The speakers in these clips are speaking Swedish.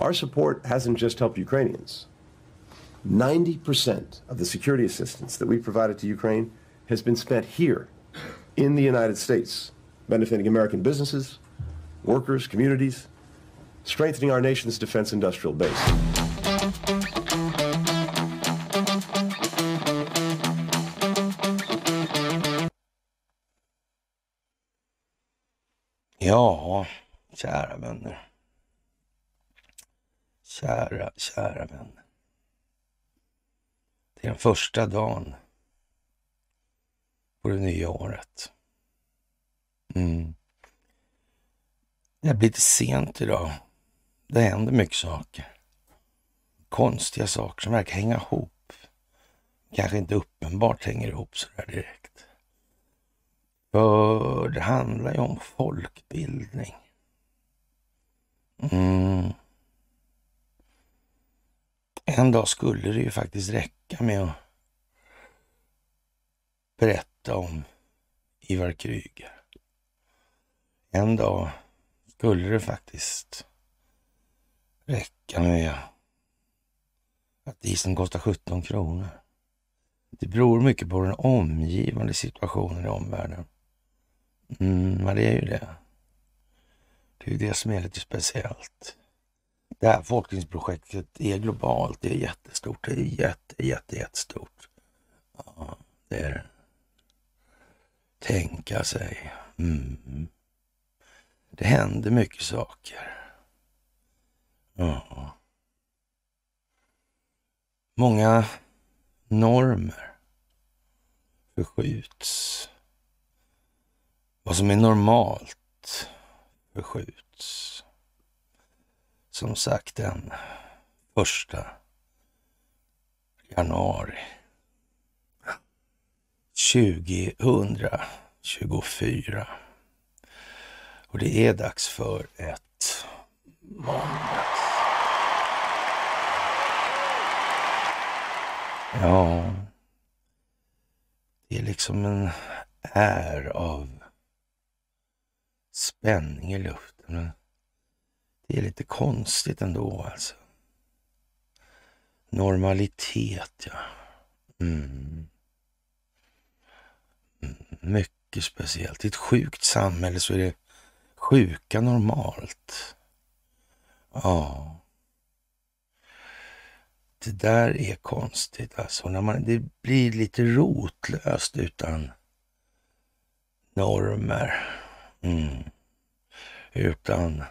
Our support hasn't just helped Ukrainians. 90% of the security assistance that we provided to Ukraine has been spent here in the United States, benefiting American businesses, workers, communities, strengthening our nation's defense industrial base. Ja, kära vänner. kära, kära vänner. Det är den första dagen på det nya året. Mm. Det blir lite sent idag. Det händer mycket saker. Konstiga saker som verkar hänga ihop. Kanske inte uppenbart hänger ihop sådär direkt. För det handlar ju om folkbildning. Mm. En dag skulle det ju faktiskt räcka med att berätta om Ivar Kryger. En dag skulle det faktiskt räcka med att isen kostar 17 kronor. Det beror mycket på den omgivande situationen i omvärlden. Mm, men det är ju det. Det är ju det som är lite speciellt det här folkbildningsprojektet är globalt. Det är jättestort. Det är jätte, jätte, jättestort. Ja, det är Tänka sig. Mm. Det händer mycket saker. Ja. Många normer förskjuts. Vad som är normalt förskjuts som sagt den första januari 2024. Och det är dags för ett måndags. Ja, det är liksom en är av spänning i luften. Det är lite konstigt ändå alltså. Normalitet, ja. Mm. mm. Mycket speciellt. I ett sjukt samhälle så är det sjuka normalt. Ja. Det där är konstigt alltså. När man, det blir lite rotlöst utan normer. Mm. Utan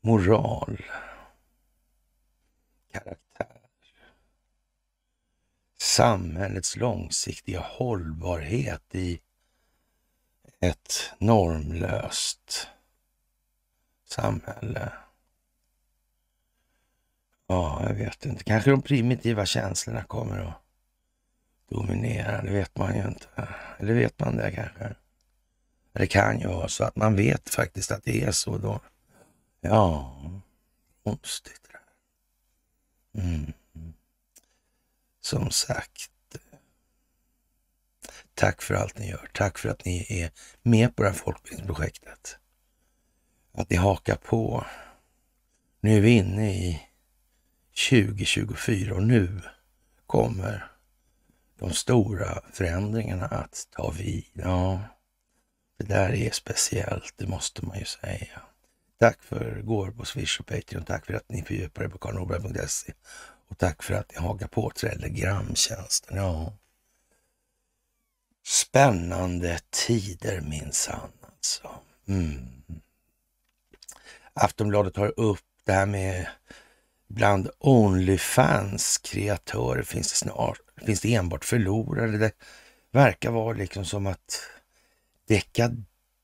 moral, karaktär, samhällets långsiktiga hållbarhet i ett normlöst samhälle. Ja, jag vet inte. Kanske de primitiva känslorna kommer att dominera. Det vet man ju inte. Eller vet man det kanske? Det kan ju vara så att man vet faktiskt att det är så då. Ja, konstigt det där. Mm. Som sagt, tack för allt ni gör. Tack för att ni är med på det här folkbildningsprojektet. Att ni hakar på. Nu är vi inne i 2024 och nu kommer de stora förändringarna att ta vid. Ja, det där är speciellt, det måste man ju säga. Tack för gåvor på Swish och Patreon. Tack för att ni fördjupar er på karlnorberg.se. Och tack för att ni hakar på telegramtjänsten. Ja. Spännande tider minsann alltså. Mm. Aftonbladet tar upp det här med bland Onlyfans kreatörer finns det, snart, finns det enbart förlorare. Det verkar vara liksom som att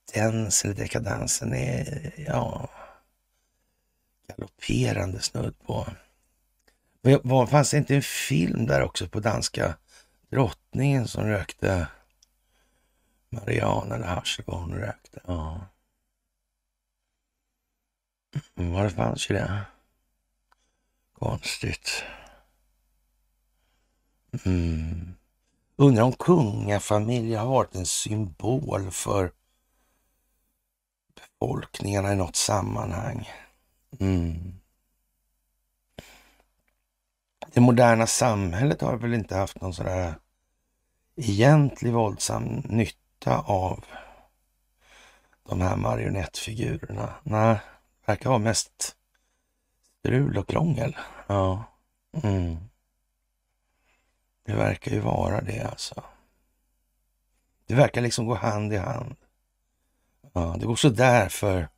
potens eller dekadensen är ja, galopperande snudd på. Var, fanns det inte en film där också på danska drottningen som rökte Marianne eller hasch vad hon rökte? Ja. Mm, var det fanns ju det. Konstigt. Mm. Undrar om kungafamiljen har varit en symbol för befolkningarna i något sammanhang. Mm. Det moderna samhället har väl inte haft någon sådär egentlig våldsam nytta av de här marionettfigurerna. Nej, det verkar vara mest strul och krångel. Ja. Mm. Det verkar ju vara det alltså. Det verkar liksom gå hand i hand. Ja, det går sådär för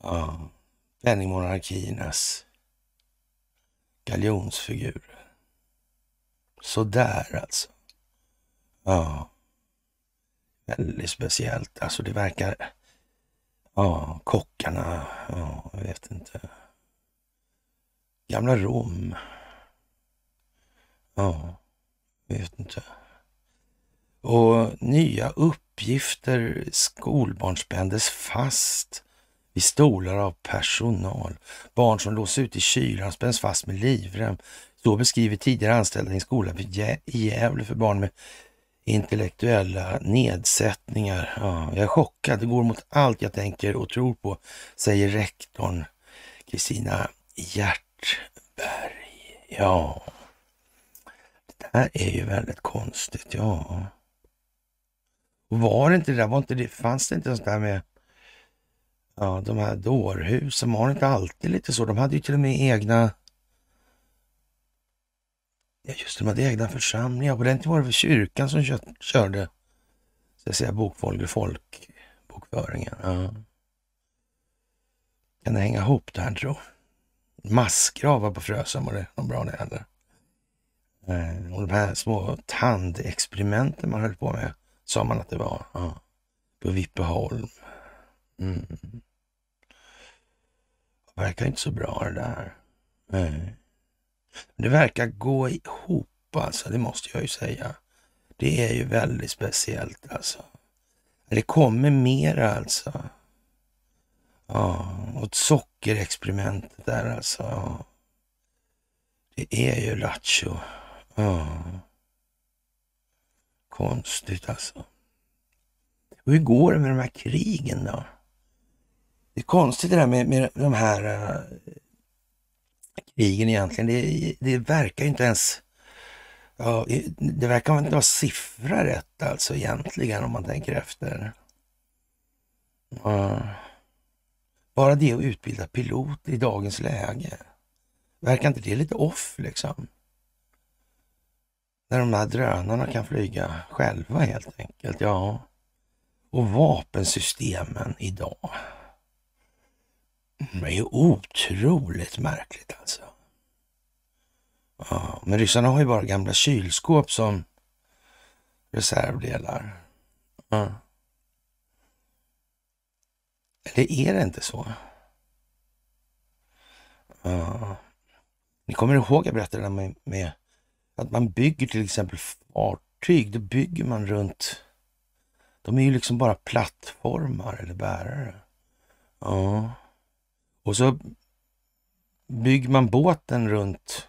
ja, penningmonarkiernas galjonsfigur. Sådär alltså. Ja. Väldigt speciellt. Alltså det verkar... Ja, kockarna. Ja, jag vet inte. Gamla Rom. Ja, jag vet inte. Och nya upp uppgifter. Skolbarnspändes fast i stolar av personal. Barn som lås ut i kylan spänns fast med livrem. Så beskriver tidigare anställda i en skola i Gävle för barn med intellektuella nedsättningar. Ja, jag är chockad, det går mot allt jag tänker och tror på, säger rektorn Kristina Hjärtberg. Ja, det här är ju väldigt konstigt. Ja. Var det inte det där, var inte det, fanns det inte sånt där med ja, de här dårhusen? Var det inte alltid lite så? De hade ju till och med egna Ja, just det, de hade egna församlingar. På den tiden var det kyrkan som körde så att säga, bokfolk, folkbokföringen. Ja. Kan det hänga ihop det här tro? Massgravar på Frösön, var det någon bra det eller? Eh, och de här små tandexperimenten man höll på med sa man att det var. Ja. På Vippeholm. Mm. Det verkar inte så bra det där. Nej. Det verkar gå ihop alltså, det måste jag ju säga. Det är ju väldigt speciellt alltså. Det kommer mer, alltså. Ja, och sockerexperimentet där alltså. Det är ju lattjo. Ja. Konstigt alltså. Och hur går det med de här krigen då? Det är konstigt det där med, med de här uh, krigen egentligen. Det, det verkar inte ens... Ja, det verkar inte vara siffra rätt alltså egentligen om man tänker efter. Uh, bara det att utbilda pilot i dagens läge. Verkar inte det lite off liksom? När de här drönarna kan flyga själva helt enkelt. Ja. Och vapensystemen idag. Det är ju otroligt märkligt alltså. Ja, men ryssarna har ju bara gamla kylskåp som reservdelar. Ja. Eller är det inte så? Ja. Ni kommer ihåg jag berättade det med, med att man bygger till exempel fartyg, då bygger man runt... De är ju liksom bara plattformar eller bärare. Ja. Och så bygger man båten runt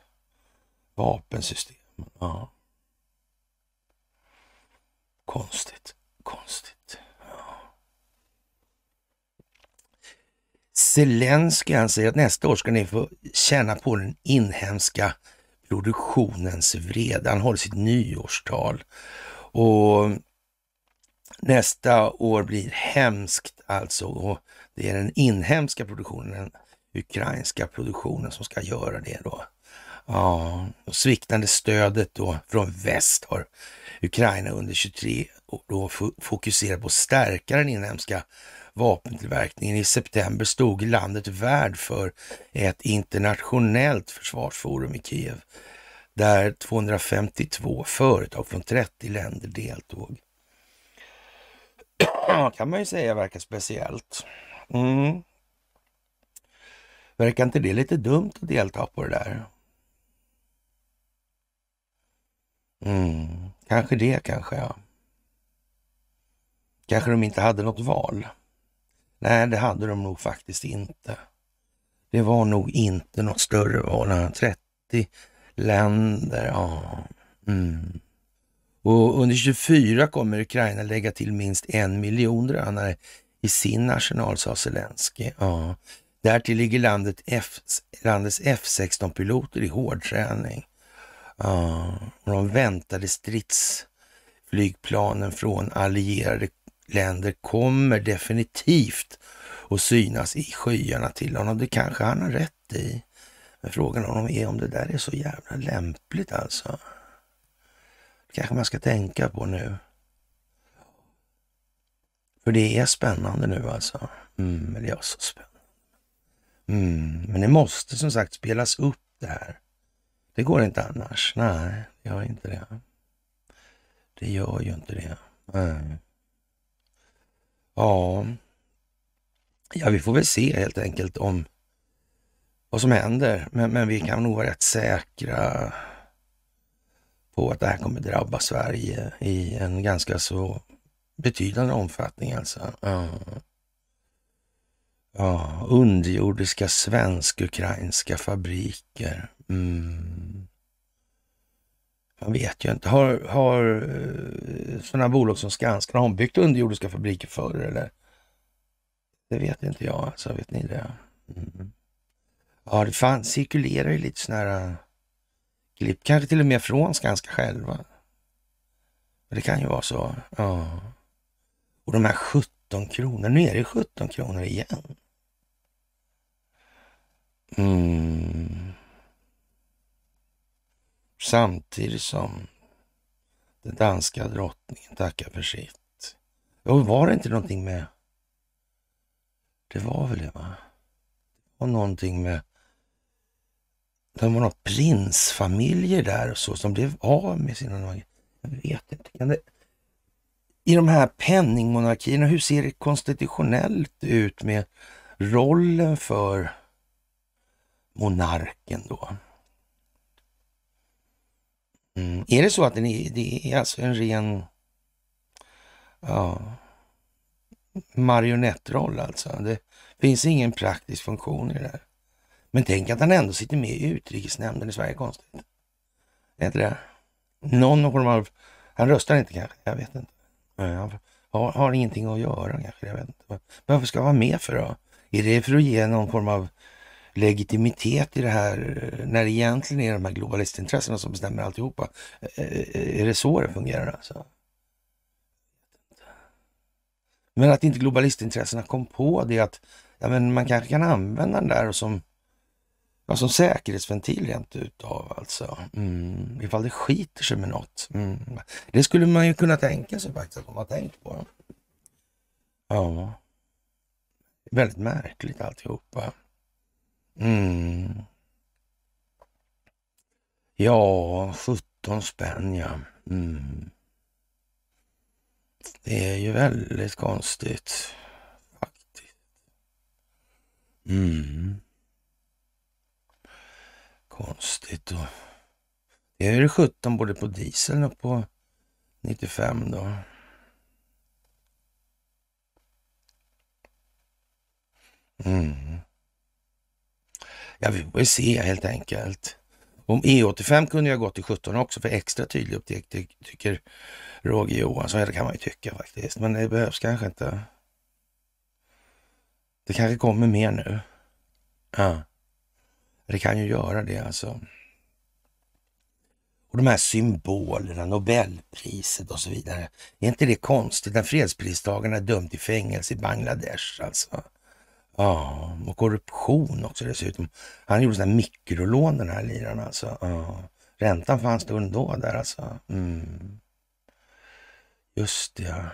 vapensystem. Ja. Konstigt, konstigt. Ja. Zelenskyj han säger att nästa år ska ni få känna på den inhemska produktionens vrede. Han håller sitt nyårstal. Och nästa år blir hemskt alltså. Och det är den inhemska produktionen, den ukrainska produktionen som ska göra det då. Ja, och sviktande stödet då från väst har Ukraina under 23 och då fokuserat på att stärka den inhemska vapentillverkningen. I september stod landet värd för ett internationellt försvarsforum i Kiev där 252 företag från 30 länder deltog. kan man ju säga verkar speciellt. Mm. Verkar inte det lite dumt att delta på det där? Mm. Kanske det, kanske. Ja. Kanske de inte hade något val. Nej, det hade de nog faktiskt inte. Det var nog inte något större val. 30 länder, ja. Mm. Och under 24 kommer Ukraina lägga till minst en miljon drönare i sin arsenal, sa Zelensky. Ja. Därtill ligger landet F, landets F16-piloter i hårdträning. Ja. de väntade stridsflygplanen från allierade länder kommer definitivt att synas i skyarna till honom. Det kanske han har rätt i. Men frågan honom är om det där är så jävla lämpligt alltså. Det kanske man ska tänka på nu. För det är spännande nu alltså. Mm, eller ja, så spännande. Mm, men det måste som sagt spelas upp det här. Det går inte annars. Nej, det gör inte det. Det gör ju inte det. Nej. Ja, ja vi får väl se helt enkelt om vad som händer. Men, men vi kan nog vara rätt säkra på att det här kommer drabba Sverige i en ganska så betydande omfattning alltså. Ja, ja underjordiska svensk-ukrainska fabriker. Mm. Man vet ju inte. Har, har eh, sådana bolag som Skanska, har byggt underjordiska fabriker förr eller? Det vet inte jag alltså, vet ni det? Mm. Ja, det fan, cirkulerar ju lite sådana här eh, klipp, kanske till och med från Skanska själva. Det kan ju vara så. Ja. Och de här 17 kronorna, nu är det 17 kronor igen. Mm samtidigt som den danska drottningen tackar för sitt. Och var det inte någonting med... Det var väl det, va? Det var någonting med... Det var några prinsfamiljer där och så som blev av med sina... jag vet inte. Kan det, I de här penningmonarkierna, hur ser det konstitutionellt ut med rollen för monarken då? Mm. Är det så att är, det är alltså en ren ja, marionettroll alltså? Det finns ingen praktisk funktion i det där. Men tänk att han ändå sitter med i utrikesnämnden i Sverige, konstigt. Är inte det? Någon form av... Han röstar inte kanske, jag vet inte. Han har, har ingenting att göra kanske, jag vet inte. varför ska han vara med för då? Är det för att ge någon form av legitimitet i det här när det egentligen är de här globalistintressena som bestämmer alltihopa? Eh, eh, är det så det fungerar alltså? Men att inte globalistintressena kom på det att ja, men man kanske kan använda den där som, ja, som säkerhetsventil rent utav alltså. Mm. Ifall det skiter sig med något. Mm. Det skulle man ju kunna tänka sig faktiskt att de har tänkt på. Ja, väldigt märkligt alltihopa. Mm. Ja, 17 spänn ja. Mm. Det är ju väldigt konstigt. Faktiskt. Mm. Konstigt då. Det är ju 17 både på dieseln och på 95 då. Mm. Ja, vi får se helt enkelt. Om E85 kunde jag gått till 17 också för extra tydlig upptäckt, ty tycker Roger Johansson. det kan man ju tycka faktiskt, men det behövs kanske inte. Det kanske kommer mer nu. Ja, det kan ju göra det alltså. Och de här symbolerna, Nobelpriset och så vidare. Är inte det konstigt? När fredspristagarna är dömd till fängelse i Bangladesh alltså. Ja, och korruption också dessutom. Han gjorde sådana mikrolån den här liraren alltså. Ja. Räntan fanns då ändå där alltså. Mm. Just det ja.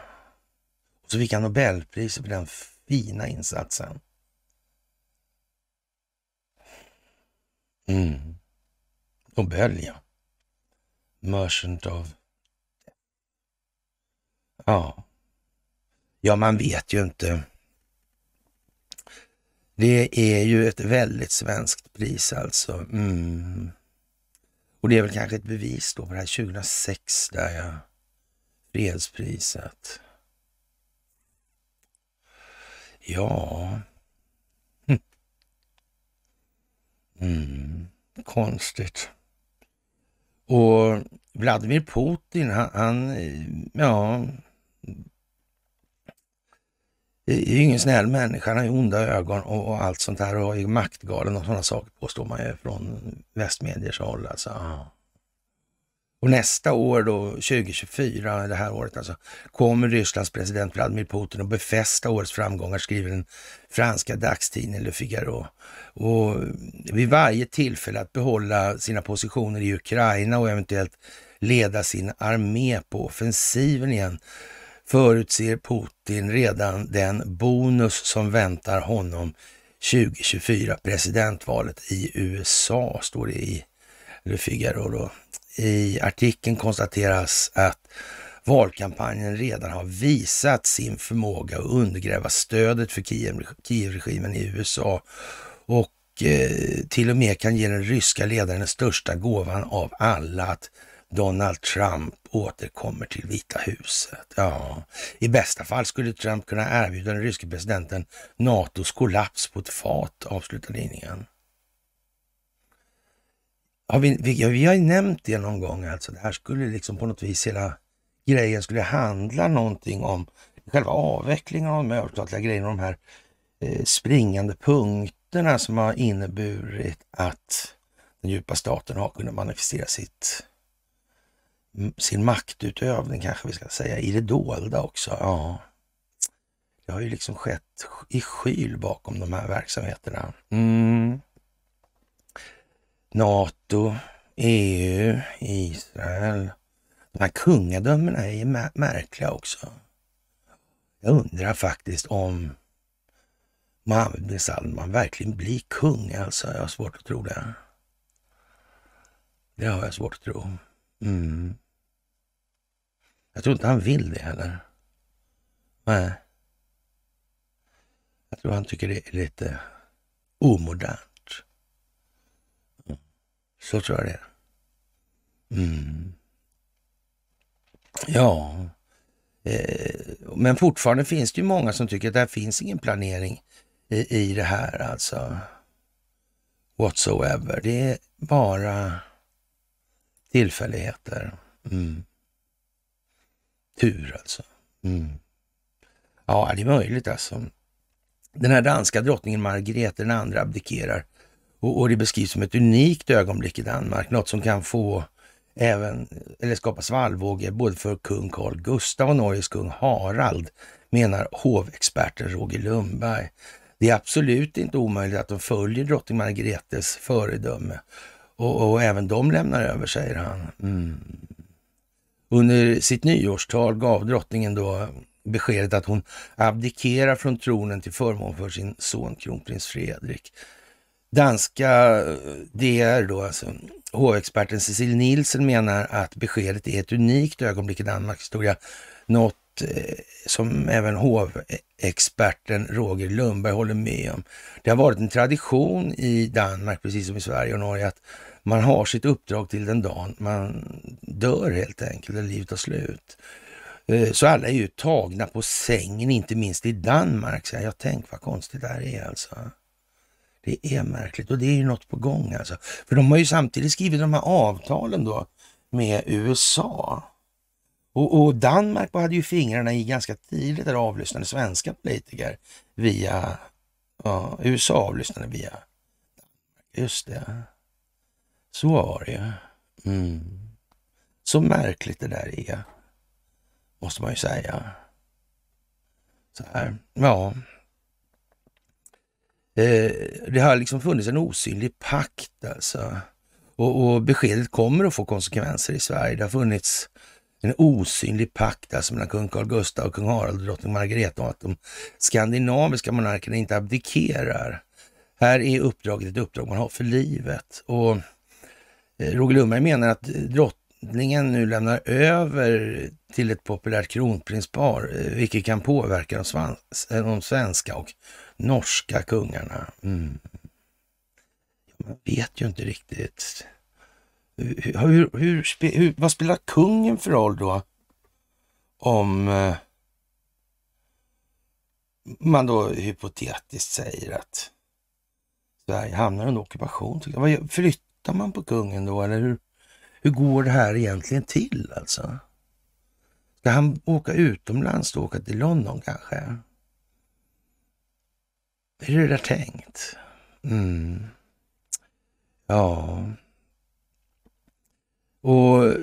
Och så fick han Nobelpriset för den fina insatsen. Mm. Nobel ja. Merchant of... Ja. Ja, man vet ju inte. Det är ju ett väldigt svenskt pris alltså. Mm. Och det är väl kanske ett bevis då på det här 2006 där ja. Fredspriset. Ja. Mm. Konstigt. Och Vladimir Putin, han, han eh, ja, är ju ingen snäll människa, han har ju onda ögon och, och, allt sånt här och är maktgalen och sådana saker påstår man ju från västmediers håll. Alltså. Och nästa år då, 2024, det här året alltså, kommer Rysslands president Vladimir Putin att befästa årets framgångar, skriver den franska dagstidningen Le Figaro. Och vid varje tillfälle att behålla sina positioner i Ukraina och eventuellt leda sin armé på offensiven igen förutser Putin redan den bonus som väntar honom 2024, presidentvalet i USA, står det i Le Figaro. Då. I artikeln konstateras att valkampanjen redan har visat sin förmåga att undergräva stödet för Kievregimen i USA och eh, till och med kan ge den ryska ledaren den största gåvan av alla, att Donald Trump återkommer till Vita huset. Ja, i bästa fall skulle Trump kunna erbjuda den ryske presidenten NATOs kollaps på ett fat, avslutar tidningen. Har vi, vi, vi har ju nämnt det någon gång, alltså. Det här skulle liksom på något vis hela grejen skulle handla någonting om själva avvecklingen av de överstatliga grejerna, de här eh, springande punkterna som har inneburit att den djupa staten har kunnat manifestera sitt sin maktutövning kanske vi ska säga, i det dolda också. Ja. Det har ju liksom skett i skyl bakom de här verksamheterna. Mm. Nato, EU, Israel. De här kungadömena är ju märkliga också. Jag undrar faktiskt om Mohammed bin Salman verkligen blir kung. Alltså, jag har svårt att tro det. Det har jag svårt att tro. Mm. Jag tror inte han vill det heller. Nej. Jag tror han tycker det är lite omodernt. Mm. Så tror jag det är. Mm. Ja, eh, men fortfarande finns det ju många som tycker att det finns ingen planering i, i det här alltså. Whatsoever. Det är bara tillfälligheter. Mm. Tur alltså. Mm. Ja, det är möjligt alltså. Den här danska drottningen Margrethe II abdikerar och, och, det beskrivs som ett unikt ögonblick i Danmark. Något som kan få även, eller skapa svallvågor både för kung Carl Gustav och Norges kung Harald, menar hovexperten Roger Lundberg. Det är absolut inte omöjligt att de följer drottning Margrethes föredöme och, och även de lämnar över, säger han. Mm. Under sitt nyårstal gav drottningen då beskedet att hon abdikerar från tronen till förmån för sin son kronprins Fredrik. Danska eh, DR då, alltså hu Cecil Nielsen menar att beskedet är ett unikt ögonblick i Danmarks historia. Något Eh, som även hovexperten Roger Lundberg håller med om, det har varit en tradition i Danmark, precis som i Sverige och Norge, att man har sitt uppdrag till den dagen man dör helt enkelt, eller livet tar slut. Eh, så alla är ju tagna på sängen, inte minst i Danmark. Så jag tänk vad konstigt det här är alltså. Det är märkligt och det är ju något på gång alltså. För de har ju samtidigt skrivit de här avtalen då med USA. Och, och Danmark hade ju fingrarna i ganska tidigt där avlyssnade svenska politiker via ja, USA avlyssnade via Just det. Så var det ju. Mm. Så märkligt det där är, måste man ju säga. Så här, ja. Eh, det har liksom funnits en osynlig pakt alltså. Och, och, beskedet kommer att få konsekvenser i Sverige. Det har funnits en osynlig pakt alltså mellan kung Carl Gustaf och kung Harald och drottning Margareta om att de skandinaviska monarkerna inte abdikerar. Här är uppdraget ett uppdrag man har för livet och eh, Roger Lundberg menar att drottningen nu lämnar över till ett populärt kronprinspar, eh, vilket kan påverka eh, de, svenska och norska kungarna. Mm. Man vet ju inte riktigt hur, hur, hur, vad spelar kungen för roll då? Om eh, man då hypotetiskt säger att Sverige hamnar under ockupation. Flyttar man på kungen då eller hur, hur går det här egentligen till alltså? Ska han åka utomlands då, åka till London kanske? Hur Är det där tänkt? Mm. Ja. Och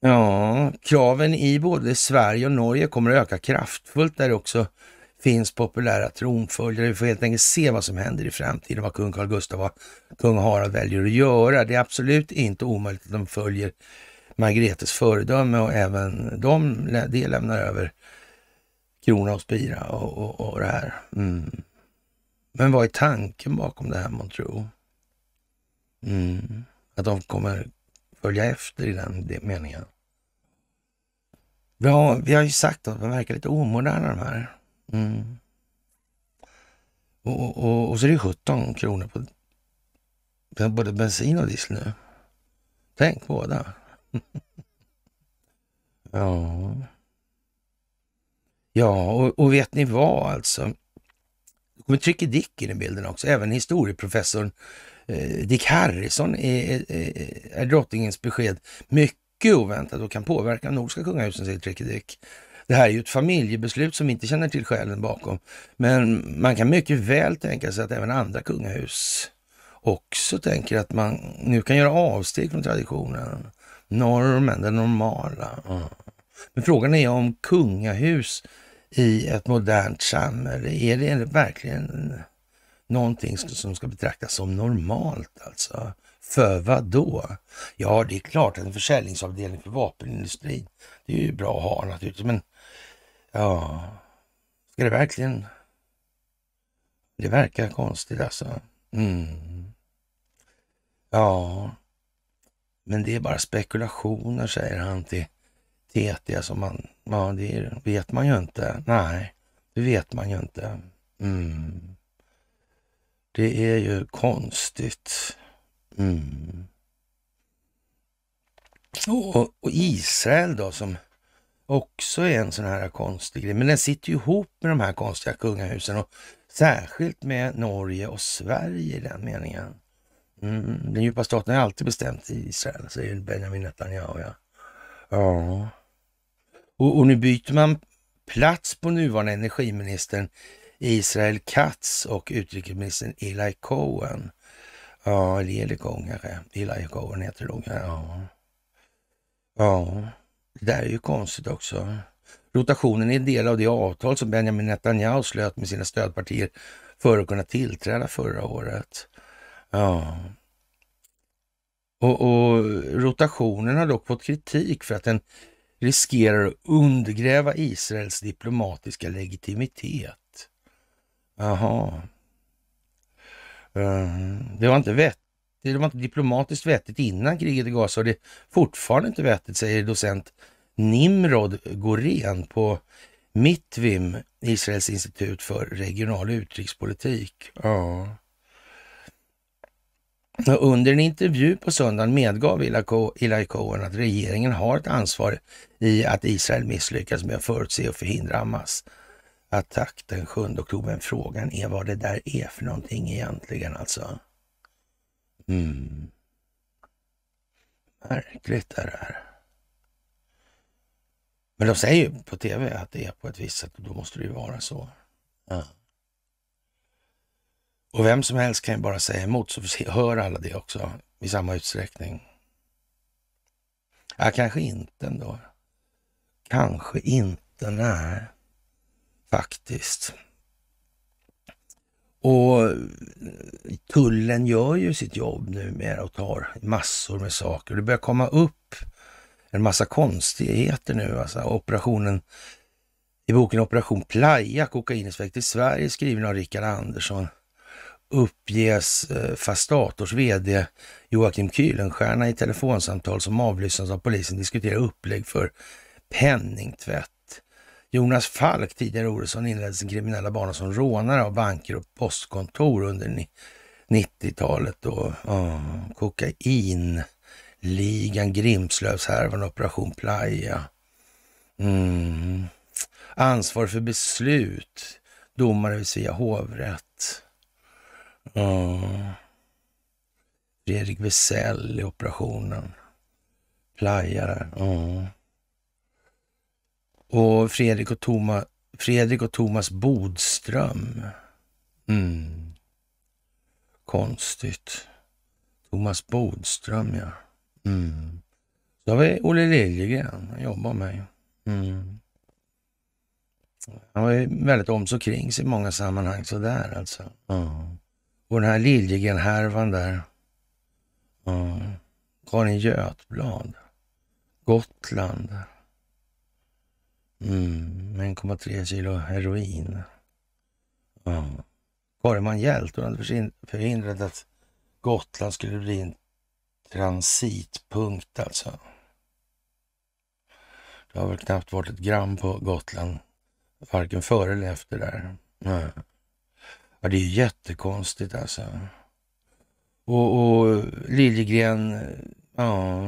ja, kraven i både Sverige och Norge kommer att öka kraftfullt där det också finns populära tronföljare. Vi får helt enkelt se vad som händer i framtiden, vad kung Carl Gustaf och kung Harald väljer att göra. Det är absolut inte omöjligt att de följer Margretes föredöme och även de, de lämnar över krona och spira och, och, och det här. Mm. Men vad är tanken bakom det här man tror? Mm. Att de kommer följa efter i den meningen. Ja, vi har ju sagt att de verkar lite omoderna de här. Mm. Och, och, och, så är det 17 kronor på både bensin och diesel nu. Tänk båda. ja. Ja, och, och, vet ni vad alltså? Det kommer Tricky Dick in i bilden också, även historieprofessorn Eh, Dick Harrison är, är drottningens besked mycket oväntat och kan påverka nordiska kungahusen, säger Tricky Dick. Det här är ju ett familjebeslut som inte känner till skälen bakom, men man kan mycket väl tänka sig att även andra kungahus också tänker att man nu kan göra avsteg från traditionen, normen, det normala. Men frågan är om kungahus i ett modernt samhälle, är det verkligen någonting som ska betraktas som normalt alltså. För vad då? Ja, det är klart en försäljningsavdelning för vapenindustrin, det är ju bra att ha naturligtvis, men ja, ska det verkligen? Det verkar konstigt alltså. Mm. Ja, men det är bara spekulationer säger han till TT. Alltså man, ja, det vet man ju inte. Nej, det vet man ju inte. Mm. Det är ju konstigt. Mm. Och, och, Israel då, som också är en sån här konstig grej. Men den sitter ju ihop med de här konstiga kungahusen och särskilt med Norge och Sverige i den meningen. Mm. Den djupa staten har alltid bestämt i Israel, säger Benjamin Netanyahu. Ja. ja. Och, och nu byter man plats på nuvarande energiministern Israel Katz och utrikesministern Eli Cohen. Ja, Eli Cohen kanske. Eli Cohen heter det nog. Ja. ja, det där är ju konstigt också. Rotationen är en del av det avtal som Benjamin Netanyahu slöt med sina stödpartier för att kunna tillträda förra året. Ja. Och, och, rotationen har dock fått kritik för att den riskerar att undergräva Israels diplomatiska legitimitet. Jaha. Eh, det var inte vettigt, det var inte diplomatiskt vettigt innan kriget i Gaza och det är fortfarande inte vettigt, säger docent Nimrod Goren på Mittvim, Israels institut för regional utrikespolitik. Ja. Under en intervju på söndagen medgav Eli Cohen att regeringen har ett ansvar i att Israel misslyckas med att förutse och förhindra Hamas attack den 7 oktober. Men frågan är vad det där är för någonting egentligen alltså. Mm. Märkligt det där. Men de säger ju på tv att det är på ett visst sätt och då måste det ju vara så. Ja. Och vem som helst kan ju bara säga emot så hör alla det också i samma utsträckning. Ja, kanske inte ändå. Kanske inte, nej faktiskt. Och tullen gör ju sitt jobb numera och tar massor med saker. Det börjar komma upp en massa konstigheter nu. Alltså operationen i boken Operation Playa, kokaineffekt i Sverige, skriven av Rickard Andersson, uppges eh, Fastators VD Joakim Kühlenstierna i telefonsamtal som avlyssnas av polisen diskutera upplägg för penningtvätt. Jonas Falk, tidigare Oredsson, inledde sin kriminella bana som rånare av banker och postkontor under 90-talet. Och, oh, ah, kokain, ligan, Grimslövshärvan, Operation Playa. Mm. Ansvar för beslut, domare vid Svea hovrätt. Oh. Fredrik Wesell i operationen. Playa där. Oh. Och Fredrik och, Toma, Fredrik och Thomas Bodström. Mm. Konstigt. Thomas Bodström, ja. Mm. Så har vi Olle Liljegren, han jobbar med. Mm. Han var ju väldigt om så kring sig i många sammanhang Så där alltså. Mm. Och den här Liljegren-härvan där. Mm. Karin Götblad. Gotland. Mm, 1,3 kilo heroin. Ja. Karin Hjält hade förhindrat att Gotland skulle bli en transitpunkt alltså. Det har väl knappt varit ett gram på Gotland, varken före eller efter där. Ja, ja det är ju jättekonstigt alltså. Och, och Liljegren, ja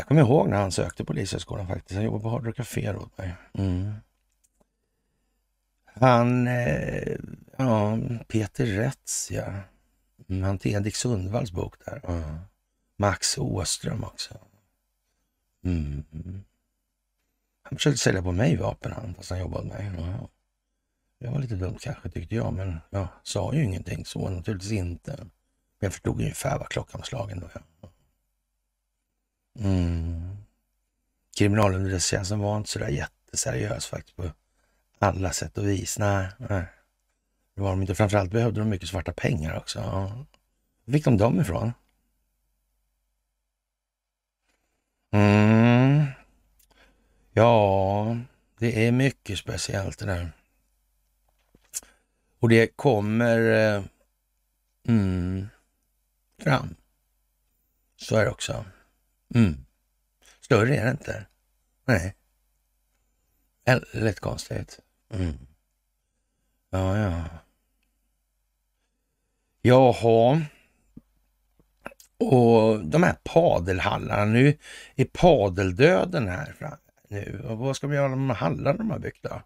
jag kommer ihåg när han sökte polishögskolan faktiskt. Han jobbade på Hard Rock Café åt mig. Mm. Han, eh, ja, Peter Rätz ja. Mm, han till Edik Sundvalls bok där. Mm. Max Åström också. Mm. Han försökte sälja på mig vapen han, fast han jobbade med mig. Mm. Det var lite dumt kanske tyckte jag, men jag sa ju ingenting så naturligtvis inte. Men jag förstod ungefär vad klockan var slagen då. Ja. Mm. Kriminalunderrättelsetjänsten var inte så där jätteseriös faktiskt på alla sätt och vis. Nej, nej. Det var de inte. Framförallt behövde de mycket svarta pengar också. Var fick de dem ifrån? Mm. Ja, det är mycket speciellt det där. Och det kommer eh, mm, fram. Så är det också. Mm. Större är det inte. Nej. Väldigt konstigt. Mm. Ja, ja. Jaha. Och de här padelhallarna, nu är padeldöden här nu. Och vad ska vi göra med de hallarna de har byggt då?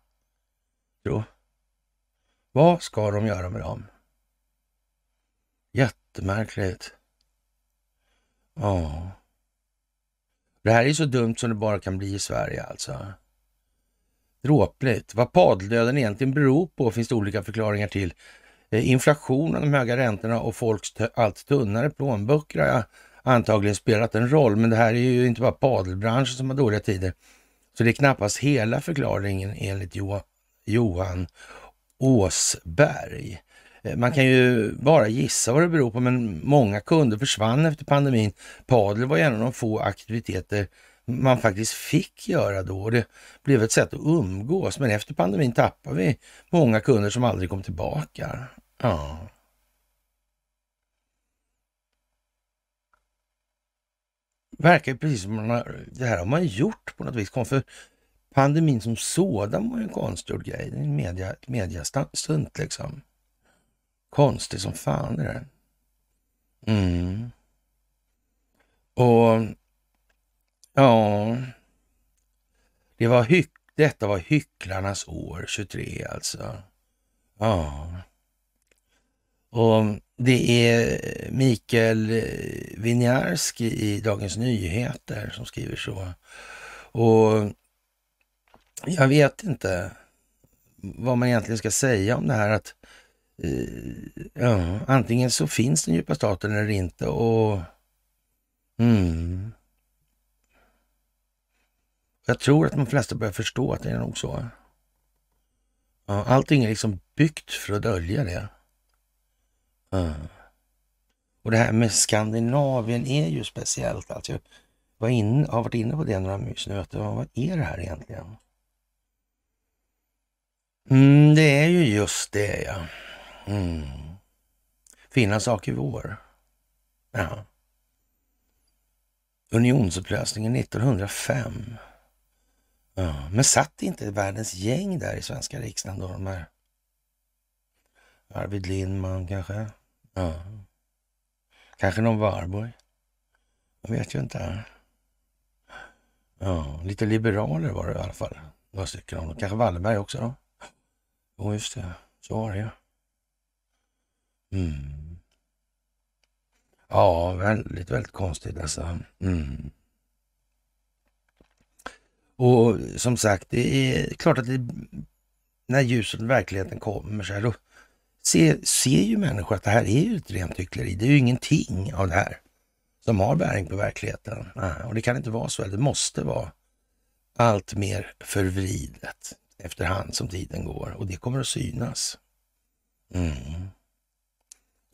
Jo. Vad ska de göra med dem? Jättemärkligt. Ja. Det här är så dumt som det bara kan bli i Sverige alltså. Dråpligt. Vad padeldöden egentligen beror på finns det olika förklaringar till. Eh, Inflationen, de höga räntorna och folks allt tunnare plånböcker har antagligen spelat en roll. Men det här är ju inte bara padelbranschen som har dåliga tider. Så det är knappast hela förklaringen enligt Johan Åsberg. Eh, man kan ju bara gissa vad det beror på, men många kunder försvann efter pandemin. Padel var en av de få aktiviteter man faktiskt fick göra då och det blev ett sätt att umgås. Men efter pandemin tappar vi många kunder som aldrig kom tillbaka. Ja. Verkar precis som man har, det här har man gjort på något vis. Kom för pandemin som sådan var ju en konstgjord grej. Det är en media, mediastunt liksom. Konstig som fan är det. Mm. Och ja, det var hyck, detta var hycklarnas år 23 alltså. Ja. Och det är Mikael Winiarski i Dagens Nyheter som skriver så. Och jag vet inte vad man egentligen ska säga om det här att ja, antingen så finns den djupa staten eller inte. och mm. Jag tror att de flesta börjar förstå att det är nog så. Ja, allting är liksom byggt för att dölja det. Ja. Och det här med Skandinavien är ju speciellt. Alltså, jag var in, har varit inne på det några mys vad är det här egentligen? Mm, det är ju just det ja. Mm. Finna sak i vår. Ja. Unionsupplösningen 1905. Ja. Men satt inte världens gäng där i svenska riksdagen då? De här? Arvid Lindman kanske? Ja. Kanske någon Warborg? Jag vet ju inte. Ja, lite liberaler var det i alla fall. Några stycken av dem. Kanske Wallenberg också då? Jo, just det. Så var det ju. Ja. Mm. Ja, väldigt, väldigt konstigt alltså. Mm. Och som sagt, det är klart att det, när ljuset och verkligheten kommer så här, då ser, ser ju människor att det här är ju ett rent hyckleri. Det är ju ingenting av det här som har bäring på verkligheten. Och det kan inte vara så, det måste vara allt mer förvridet efterhand som tiden går och det kommer att synas. Mm.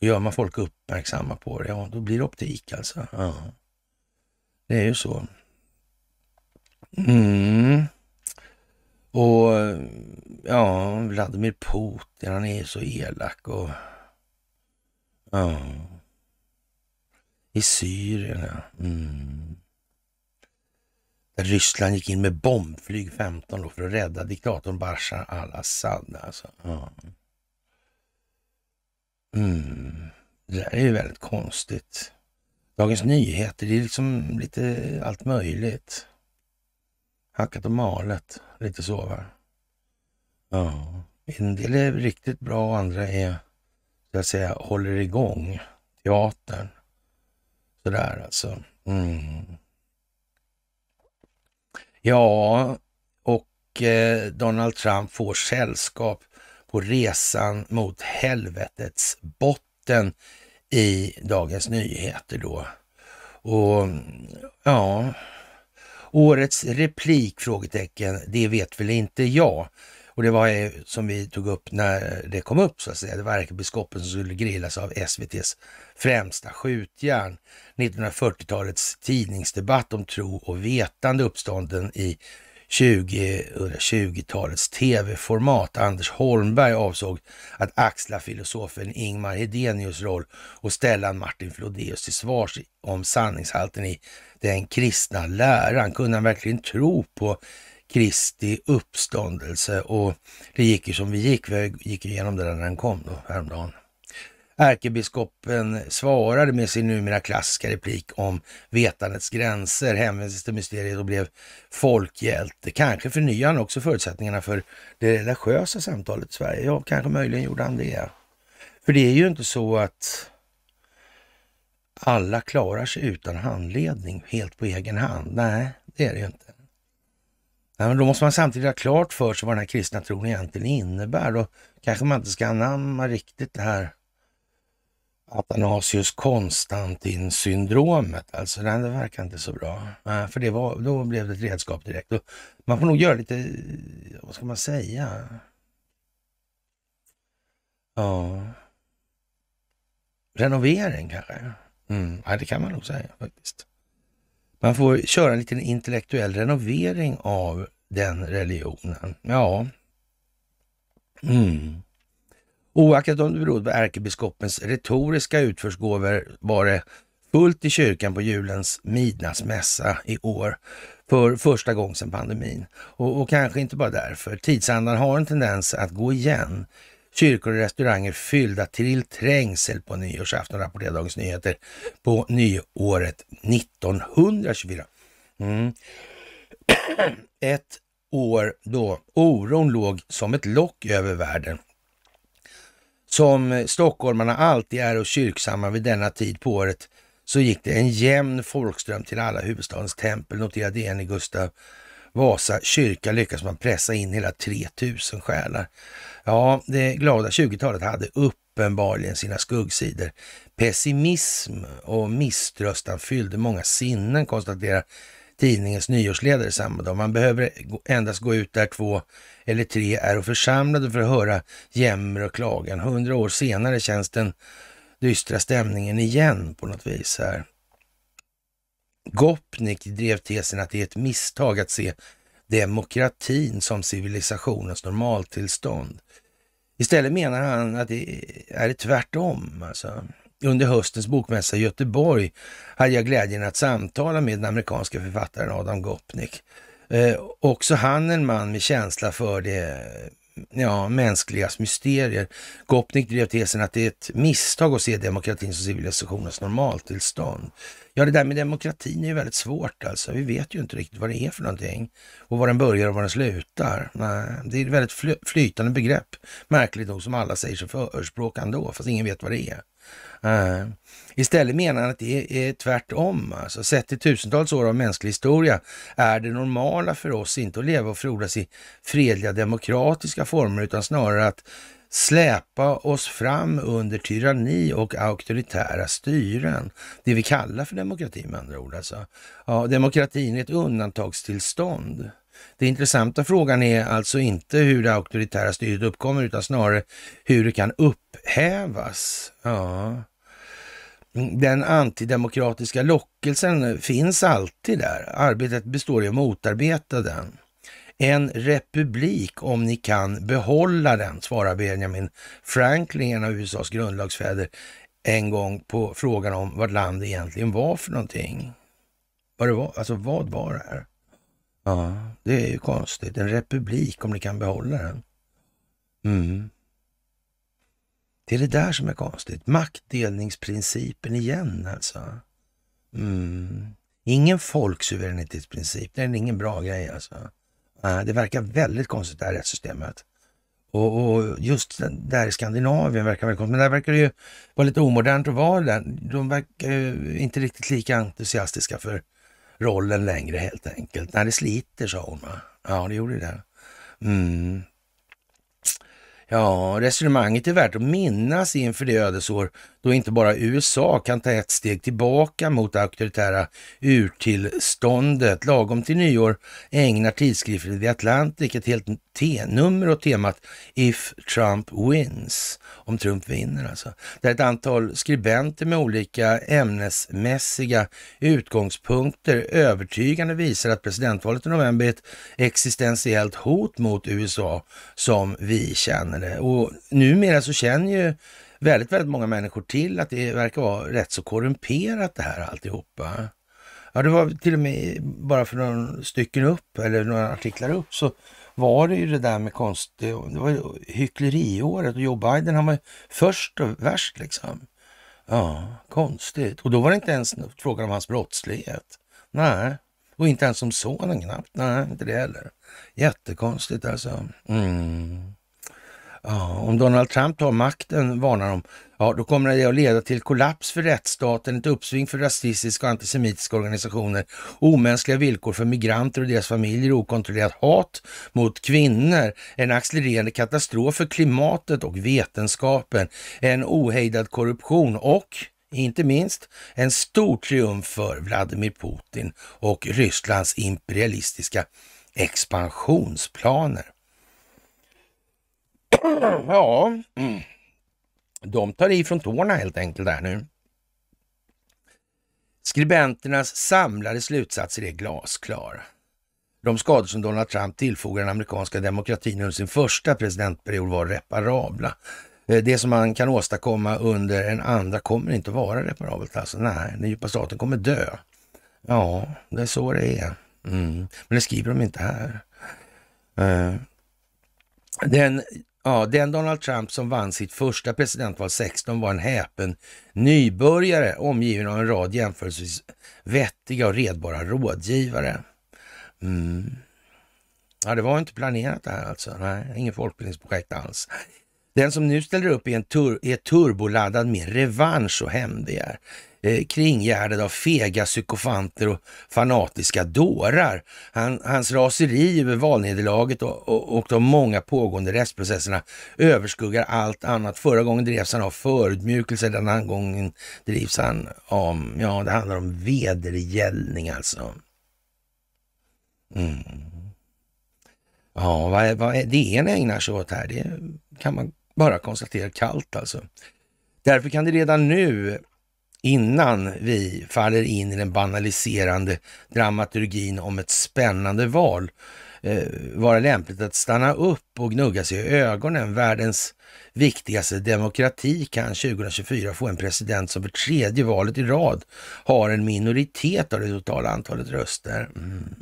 Gör man folk uppmärksamma på det, ja då blir det optik alltså. Ja. Det är ju så. Mm. Och ja, Vladimir Putin, han är ju så elak och... Ja. I Syrien, ja. Mm. Där Ryssland gick in med bombflyg 15 då för att rädda diktatorn Bashar al-Assad. Alltså. Ja. Mm. Det där är ju väldigt konstigt. Dagens Nyheter, det är liksom lite allt möjligt. Hackat och malet, lite så va. Ja, en del är riktigt bra och andra är, så att säga, håller igång teatern. Sådär alltså. Mm. Ja, och eh, Donald Trump får sällskap på resan mot helvetets botten i Dagens Nyheter då. Och ja, årets replik? frågetecken, Det vet väl inte jag. Och det var ju som vi tog upp när det kom upp så att säga. Det var ärkebiskopen som skulle grillas av SVTs främsta skjutjärn. 1940-talets tidningsdebatt om tro och vetande, uppstånden i 2020-talets tv-format. Anders Holmberg avsåg att axla filosofen Ingmar Hedenius roll och ställa Martin Flodéus till svars om sanningshalten i den kristna läran. Kunde han verkligen tro på Kristi uppståndelse? Och det gick ju som vi gick. Vi gick igenom det där när den kom då, häromdagen. Ärkebiskopen svarade med sin numera klassiska replik om vetandets gränser, hänvisades till mysteriet och blev folkhjälte. Kanske förnyade han också förutsättningarna för det religiösa samtalet i Sverige. Ja, kanske möjligen gjorde han det. För det är ju inte så att alla klarar sig utan handledning helt på egen hand. Nej, det är det ju inte. Ja, men då måste man samtidigt ha klart för sig vad den här kristna tron egentligen innebär. Då kanske man inte ska anamma riktigt det här Athanasius Konstantin-syndromet. Alltså, nej, det verkar inte så bra. För det var, då blev det ett redskap direkt. Och man får nog göra lite, eh, vad ska man säga? Ja. Renovering kanske? Mm. Ja, det kan man nog säga faktiskt. Man får köra en liten intellektuell renovering av den religionen. Ja. Mm. Oaktat om det berodde på ärkebiskopens retoriska utförsgåvor var det fullt i kyrkan på julens midnattsmässa i år för första gången sedan pandemin. Och, och, kanske inte bara därför. Tidsandan har en tendens att gå igen. Kyrkor och restauranger fyllda till trängsel på nyårsafton, rapporterar Dagens Nyheter, på nyåret 1924. Mm. ett år då oron låg som ett lock över världen som stockholmarna alltid är och kyrksamma vid denna tid på året så gick det en jämn folkström till alla huvudstadens tempel, noterade DN i Gustav Vasa kyrka lyckas man pressa in hela 3000 själar. Ja, det glada 20-talet hade uppenbarligen sina skuggsidor. Pessimism och misströstan fyllde många sinnen, konstaterar tidningens nyårsledare samma dag. Man behöver endast gå ut där två eller tre är församlade för att höra jämmer och klagan. Hundra år senare känns den dystra stämningen igen på något vis här. Gopnik drev tesen att det är ett misstag att se demokratin som civilisationens normaltillstånd. Istället menar han att det är tvärtom. Alltså. Under höstens bokmässa i Göteborg hade jag glädjen att samtala med den amerikanska författaren Adam Gopnik Eh, också han en man med känsla för det ja, mänskligas mysterier. Gopnik drev tesen att det är ett misstag att se demokratin som civilisationens normaltillstånd. Ja, det där med demokratin är ju väldigt svårt alltså. Vi vet ju inte riktigt vad det är för någonting och var den börjar och var den slutar. Nej, det är ett väldigt flytande begrepp, märkligt nog, som alla säger sig förespråka ändå, fast ingen vet vad det är. Eh, istället menar han att det är tvärtom. Alltså. Sett till tusentals år av mänsklig historia är det normala för oss inte att leva och frodas i fredliga demokratiska former utan snarare att släpa oss fram under tyranni och auktoritära styren. Det vi kallar för demokrati med andra ord. Alltså. Ja, demokratin är ett undantagstillstånd. Den intressanta frågan är alltså inte hur det auktoritära styret uppkommer utan snarare hur det kan upphävas. Ja den antidemokratiska lockelsen finns alltid där. Arbetet består i att motarbeta den. En republik om ni kan behålla den, svarar Benjamin Franklin, en av USAs grundlagsfäder, en gång på frågan om vad landet egentligen var för någonting. Vad det var, alltså vad var det här? Ja, det är ju konstigt. En republik om ni kan behålla den. Mm. Det är det där som är konstigt. Maktdelningsprincipen igen alltså. Mm. Ingen folksuveränitetsprincip. Det är ingen bra grej alltså. Det verkar väldigt konstigt det här rättssystemet. Och, och just där i Skandinavien verkar väldigt konstigt. Men där verkar det ju vara lite omodernt att vara där. De verkar ju inte riktigt lika entusiastiska för rollen längre helt enkelt. När det sliter sa hon Ja, det gjorde det. Mm. Ja, resonemanget är värt att minnas inför det ödesår då inte bara USA kan ta ett steg tillbaka mot det auktoritära urtillståndet. Lagom till nyår ägnar tidskriften The Atlantic ett helt T-nummer åt temat If Trump Wins, om Trump vinner alltså. Där ett antal skribenter med olika ämnesmässiga utgångspunkter övertygande visar att presidentvalet i november är ett existentiellt hot mot USA som vi känner det. Och numera så känner ju väldigt, väldigt många människor till att det verkar vara rätt så korrumperat det här alltihopa. Ja, det var till och med bara för några stycken upp eller några artiklar upp så var det ju det där med konst, det var ju hyckleriåret och Joe Biden han var ju först och värst liksom. Ja, konstigt. Och då var det inte ens frågan om hans brottslighet. Nej, och inte ens om sonen knappt. Nej, inte det heller. Jättekonstigt alltså. Mm. Ja, om Donald Trump tar makten, varnar de, ja, då kommer det att leda till kollaps för rättsstaten, ett uppsving för rasistiska och antisemitiska organisationer, omänskliga villkor för migranter och deras familjer, okontrollerat hat mot kvinnor, en accelererande katastrof för klimatet och vetenskapen, en ohejdad korruption och inte minst en stor triumf för Vladimir Putin och Rysslands imperialistiska expansionsplaner. ja, de tar i från tårna helt enkelt där nu. Skribenternas samlade slutsatser är glasklar. De skador som Donald Trump tillfogade den amerikanska demokratin under sin första presidentperiod var reparabla. Eh, det som man kan åstadkomma under en andra kommer inte att vara reparabelt. Alltså, nej, den djupa staten kommer dö. Ja, det är så det är. Mm. Men det skriver de inte här. Eh, den Ja, den Donald Trump som vann sitt första presidentval 16 var en häpen nybörjare omgiven av en rad jämförelsevis vettiga och redbara rådgivare. Mm. Ja, det var inte planerat det här alltså. Nej, inget folkbildningsprojekt alls. Den som nu ställer upp är, en tur är turboladdad med revansch och hämndbegär eh, kringgärdad av fega psykofanter och fanatiska dårar. Han, hans raseri över valnederlaget och, och, och de många pågående rättsprocesserna överskuggar allt annat. Förra gången drevs han av förödmjukelse, denna gången drivs han om, ja det handlar om vedergällning alltså. Mm. Ja, vad, vad DN ägnar sig åt här, det kan man bara konstatera kallt alltså. Därför kan det redan nu innan vi faller in i den banaliserande dramaturgin om ett spännande val eh, vara lämpligt att stanna upp och gnugga sig i ögonen. Världens viktigaste demokrati kan 2024 få en president som för tredje valet i rad har en minoritet av det totala antalet röster. Mm.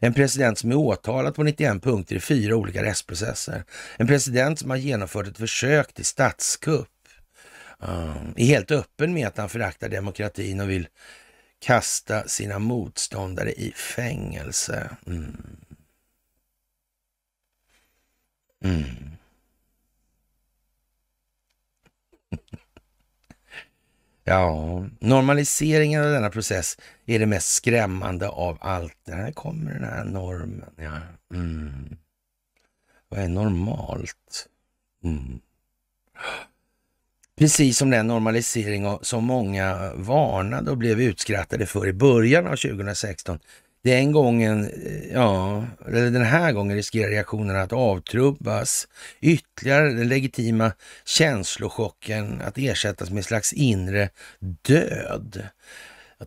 En president som är åtalad på 91 punkter i fyra olika rättsprocesser. En president som har genomfört ett försök till statskupp. Ehm, är helt öppen med att han föraktar demokratin och vill kasta sina motståndare i fängelse. Mm. Mm. ja, normaliseringen av denna process är det mest skrämmande av allt. Den här kommer den här normen. Ja. Mm. Vad är normalt? Mm. Precis som den normalisering som många varnade och blev utskrattade för i början av 2016. Den gången, eh, ja, eller den här gången riskerar reaktionerna att avtrubbas ytterligare. Den legitima känslochocken att ersättas med en slags inre död.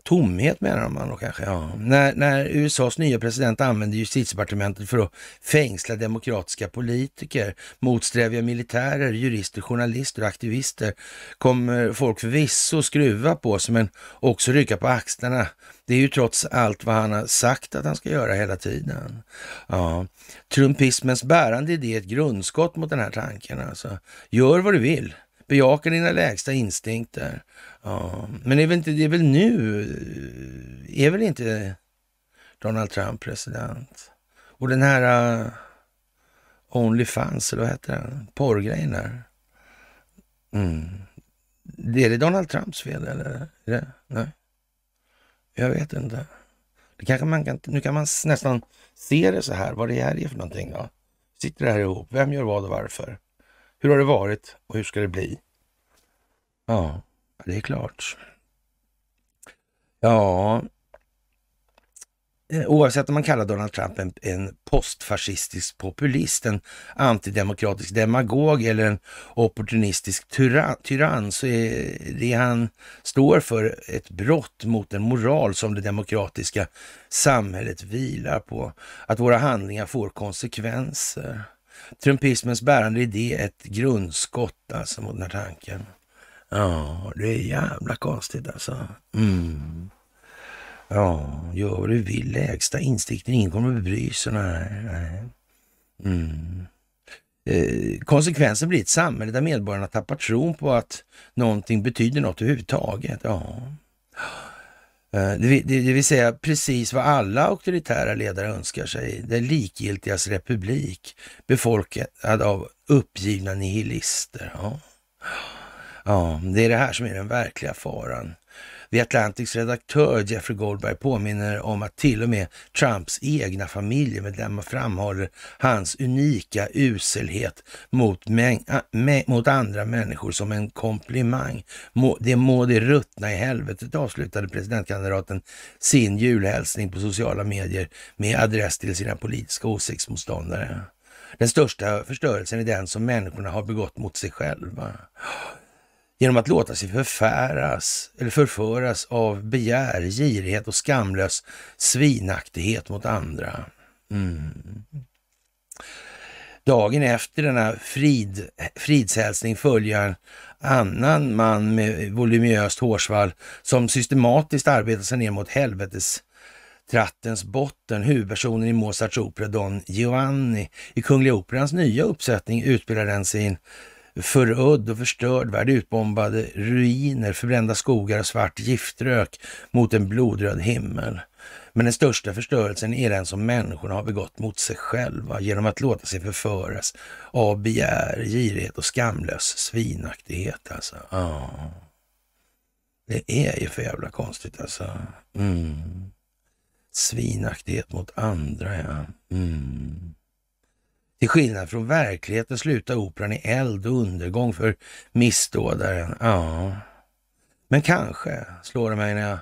Tomhet menar man då kanske? Ja. När, när USAs nya president använder justitiedepartementet för att fängsla demokratiska politiker, motsträviga militärer, jurister, journalister och aktivister kommer folk förvisso skruva på sig men också rycka på axlarna. Det är ju trots allt vad han har sagt att han ska göra hela tiden. Ja. Trumpismens bärande idé är ett grundskott mot den här tanken alltså. Gör vad du vill. Bejaka dina lägsta instinkter. Ja, men är väl inte, det är väl nu, är väl inte Donald Trump president? Och den här uh, Onlyfans, eller vad heter den? Porrgrejen där. Mm. är det Donald Trumps fel eller? Det? Nej, jag vet inte. Det kanske man kan, nu kan man nästan se det så här, vad det här är för någonting. Då. Sitter det här ihop? Vem gör vad och varför? Hur har det varit och hur ska det bli? Ja det är klart. Ja, eh, oavsett om man kallar Donald Trump en, en postfascistisk populist, en antidemokratisk demagog eller en opportunistisk tyrann, tyrann så är det han står för ett brott mot den moral som det demokratiska samhället vilar på. Att våra handlingar får konsekvenser. Trumpismens bärande idé är ett grundskott alltså mot den här tanken. Ja, det är jävla konstigt alltså. Mm. Ja, gör vad du vill. Lägsta instinkten. Ingen kommer att bry sig. Mm. Eh, konsekvensen blir ett samhälle där medborgarna tappar tron på att någonting betyder något överhuvudtaget. Ja. Eh, det, det vill säga precis vad alla auktoritära ledare önskar sig. Den likgiltigas republik befolkad av uppgivna nihilister. Ja. Ja, det är det här som är den verkliga faran. The Atlantics redaktör Jeffrey Goldberg påminner om att till och med Trumps egna familjemedlemmar framhåller hans unika uselhet mot, mot andra människor som en komplimang. Må, det må det ruttna i helvetet, avslutade presidentkandidaten sin julhälsning på sociala medier med adress till sina politiska åsiktsmotståndare. Den största förstörelsen är den som människorna har begått mot sig själva genom att låta sig förfäras eller förföras av begär, girighet och skamlös svinaktighet mot andra. Mm. Dagen efter denna frid, fridshälsning följer en annan man med voluminöst hårsvall som systematiskt arbetar sig ner mot helvetes trattens botten. Huvudpersonen i Mozarts opera Don Giovanni. I Kungliga Operans nya uppsättning utbildar den sin förödd och förstörd värld, utbombade ruiner, förbrända skogar och svart giftrök mot en blodröd himmel. Men den största förstörelsen är den som människorna har begått mot sig själva genom att låta sig förföras av begär, girighet och skamlös svinaktighet. Alltså. Ah. Det är ju för jävla konstigt alltså. Mm. Svinaktighet mot andra, ja. Mm. Till skillnad från verkligheten slutar operan i eld och undergång för missdådaren. Ja, men kanske slår det mig när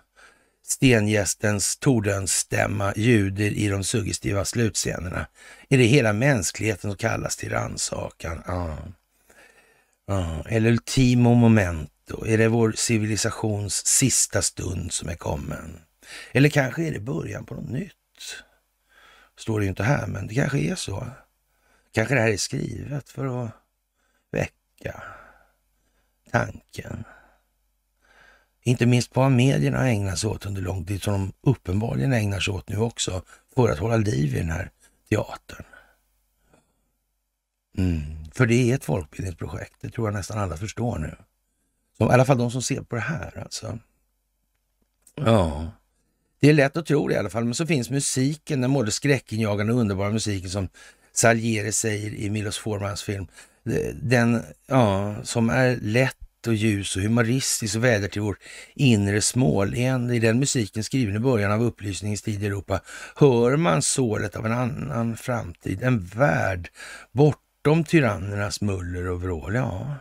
stengästens tordönsstämma ljuder i de suggestiva slutscenerna. Är det hela mänskligheten som kallas till rannsakan? Ja. ja. Eller ultimo momento? Är det vår civilisations sista stund som är kommen? Eller kanske är det början på något nytt? Står det ju inte här, men det kanske är så. Kanske det här är skrivet för att väcka tanken. Inte minst på vad medierna ägnat sig åt under lång tid, som de uppenbarligen ägnar sig åt nu också, för att hålla liv i den här teatern. Mm. För det är ett folkbildningsprojekt, det tror jag nästan alla förstår nu. Som, I alla fall de som ser på det här alltså. Ja, det är lätt att tro det i alla fall, men så finns musiken, den både skräckinjagande och underbara musiken som Salieri säger i Milos Formans film. Den ja, som är lätt och ljus och humoristisk och väder till vårt inre småleende. I den musiken skriven i början av upplysningens tid i Europa hör man såret av en annan framtid, en värld bortom tyrannernas muller och vrål. Ja,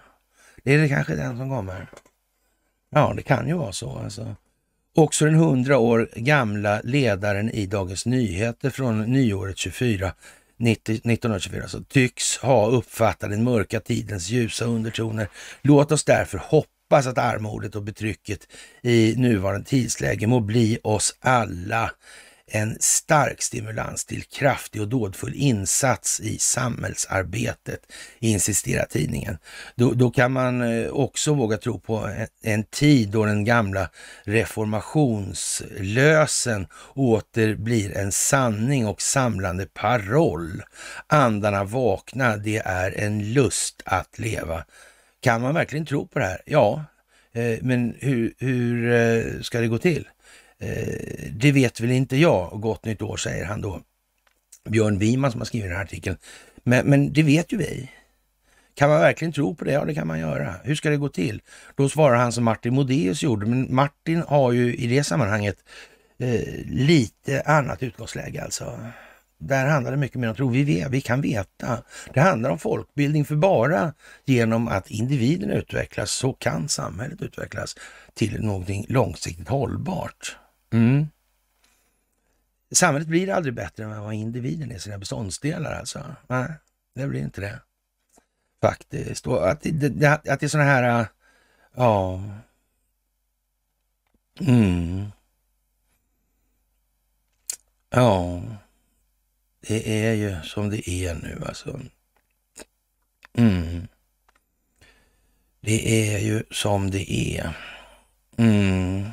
det är det kanske den som kommer. Ja, det kan ju vara så alltså. Också den hundra år gamla ledaren i Dagens Nyheter från nyåret 24 1924, så tycks ha uppfattat den mörka tidens ljusa undertoner. Låt oss därför hoppas att armodet och betrycket i nuvarande tidsläge må bli oss alla en stark stimulans till kraftig och dådfull insats i samhällsarbetet, insisterar tidningen. Då, då kan man eh, också våga tro på en, en tid då den gamla reformationslösen åter blir en sanning och samlande paroll. Andarna vakna, det är en lust att leva. Kan man verkligen tro på det här? Ja, eh, men hur, hur eh, ska det gå till? Eh, det vet väl inte jag. Gott nytt år säger han då. Björn Wiman som har skrivit den här artikeln. Men, men det vet ju vi. Kan man verkligen tro på det? Ja, det kan man göra. Hur ska det gå till? Då svarar han som Martin Modéus gjorde, men Martin har ju i det sammanhanget eh, lite annat utgångsläge alltså. Där handlar det mycket mer om tro. Vi, vet, vi kan veta. Det handlar om folkbildning, för bara genom att individen utvecklas så kan samhället utvecklas till någonting långsiktigt hållbart. Mm. Samhället blir aldrig bättre än vad individen är sina beståndsdelar alltså. Nej, det blir inte det. Faktiskt. Och att, det, att det är sådana här, äh, ja... Mm. Ja, det är ju som det är nu alltså. Mm. Det är ju som det är. Mm.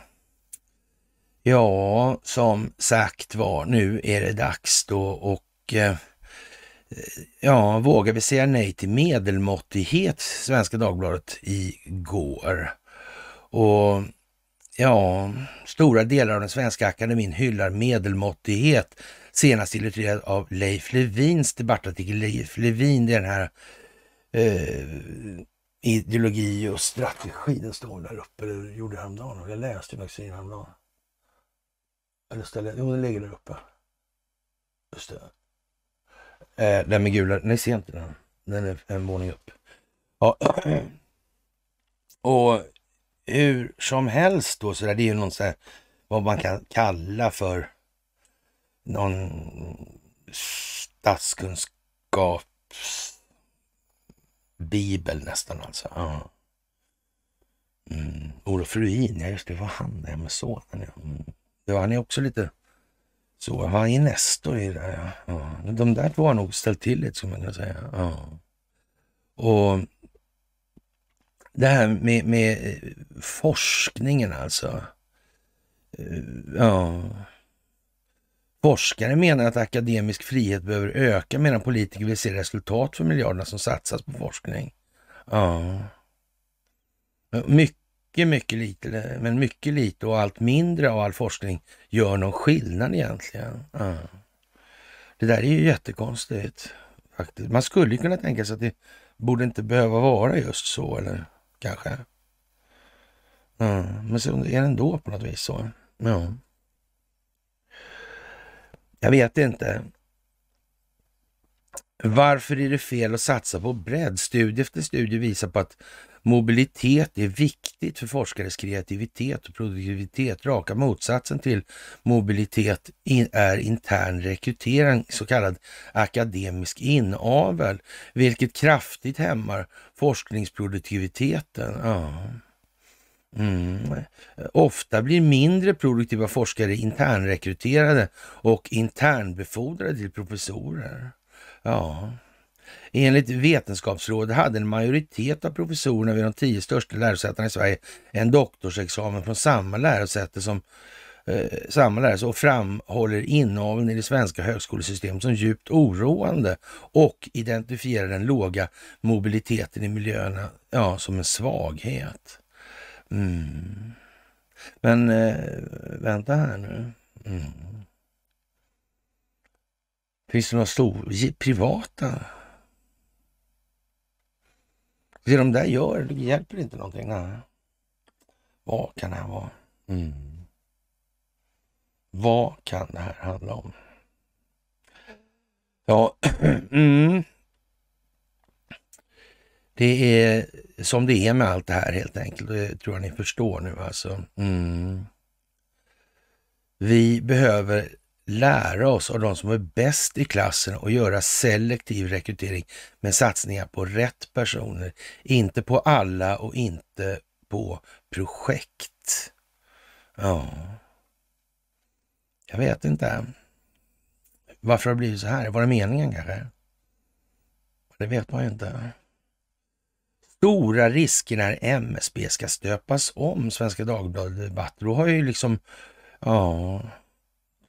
Ja, som sagt var, nu är det dags då och eh, ja, vågar vi säga nej till medelmåttighet, Svenska Dagbladet igår. Och ja, stora delar av den svenska akademin hyllar medelmåttighet, senast illustrerad av Leif Levins debattartikel. Leif Levin, det är den här eh, ideologi och strategi, den står där uppe, det gjorde jag häromdagen, jag läste den också häromdagen. Eller ställer jag... Jo, den ligger där uppe. Just det. Eh, den med gula. Ni ser inte den. Den är en våning upp. Ja. Och hur som helst då, så där, det är ju någon så här, vad man kan kalla för någon statskunskapsbibel nästan alltså. Ja. Mm. Olof Ruin, ja just det, var han det här med sonen. Ja. Mm. Ja, han är också lite så. Han är Nestor i det där. Ja. ja. De där två har nog ställt till det, som man kan säga. Ja. Och det här med, med eh, forskningen alltså. Eh, ja. Forskare menar att akademisk frihet behöver öka medan politiker vill se resultat för miljarderna som satsas på forskning. Ja. Mycket mycket, mycket lite, men mycket lite och allt mindre av all forskning gör någon skillnad egentligen. Ja. Det där är ju jättekonstigt. faktiskt. Man skulle kunna tänka sig att det borde inte behöva vara just så, eller kanske. Ja. Men så är det ändå på något vis så. Ja. Jag vet inte. Varför är det fel att satsa på bredd? Studie efter studie visar på att mobilitet är viktigt för forskares kreativitet och produktivitet. Raka motsatsen till mobilitet är intern rekrytering, så kallad akademisk inavel, vilket kraftigt hämmar forskningsproduktiviteten. Ja. Mm. Ofta blir mindre produktiva forskare internrekryterade och internbefordrade till professorer. Ja. Enligt Vetenskapsrådet hade en majoritet av professorerna vid de tio största lärosätena i Sverige en doktorsexamen från samma lärosäte som eh, samma lärare, så framhåller inaveln i det svenska högskolesystemet som djupt oroande och identifierar den låga mobiliteten i miljöerna ja, som en svaghet. Mm. Men eh, vänta här nu. Mm. Finns det några stora privata? Det de där gör, det hjälper inte någonting. Nej. Vad kan det här vara? Mm. Vad kan det här handla om? Ja, mm. det är som det är med allt det här helt enkelt. Det tror jag ni förstår nu alltså. Mm. Vi behöver lära oss av de som är bäst i klassen och göra selektiv rekrytering med satsningar på rätt personer, inte på alla och inte på projekt. Ja, jag vet inte. Varför har det blivit så här? Var det meningen kanske? Det vet man ju inte. Stora risker när MSB ska stöpas om, Svenska Dagbladet Debatt. Då har ju liksom, ja,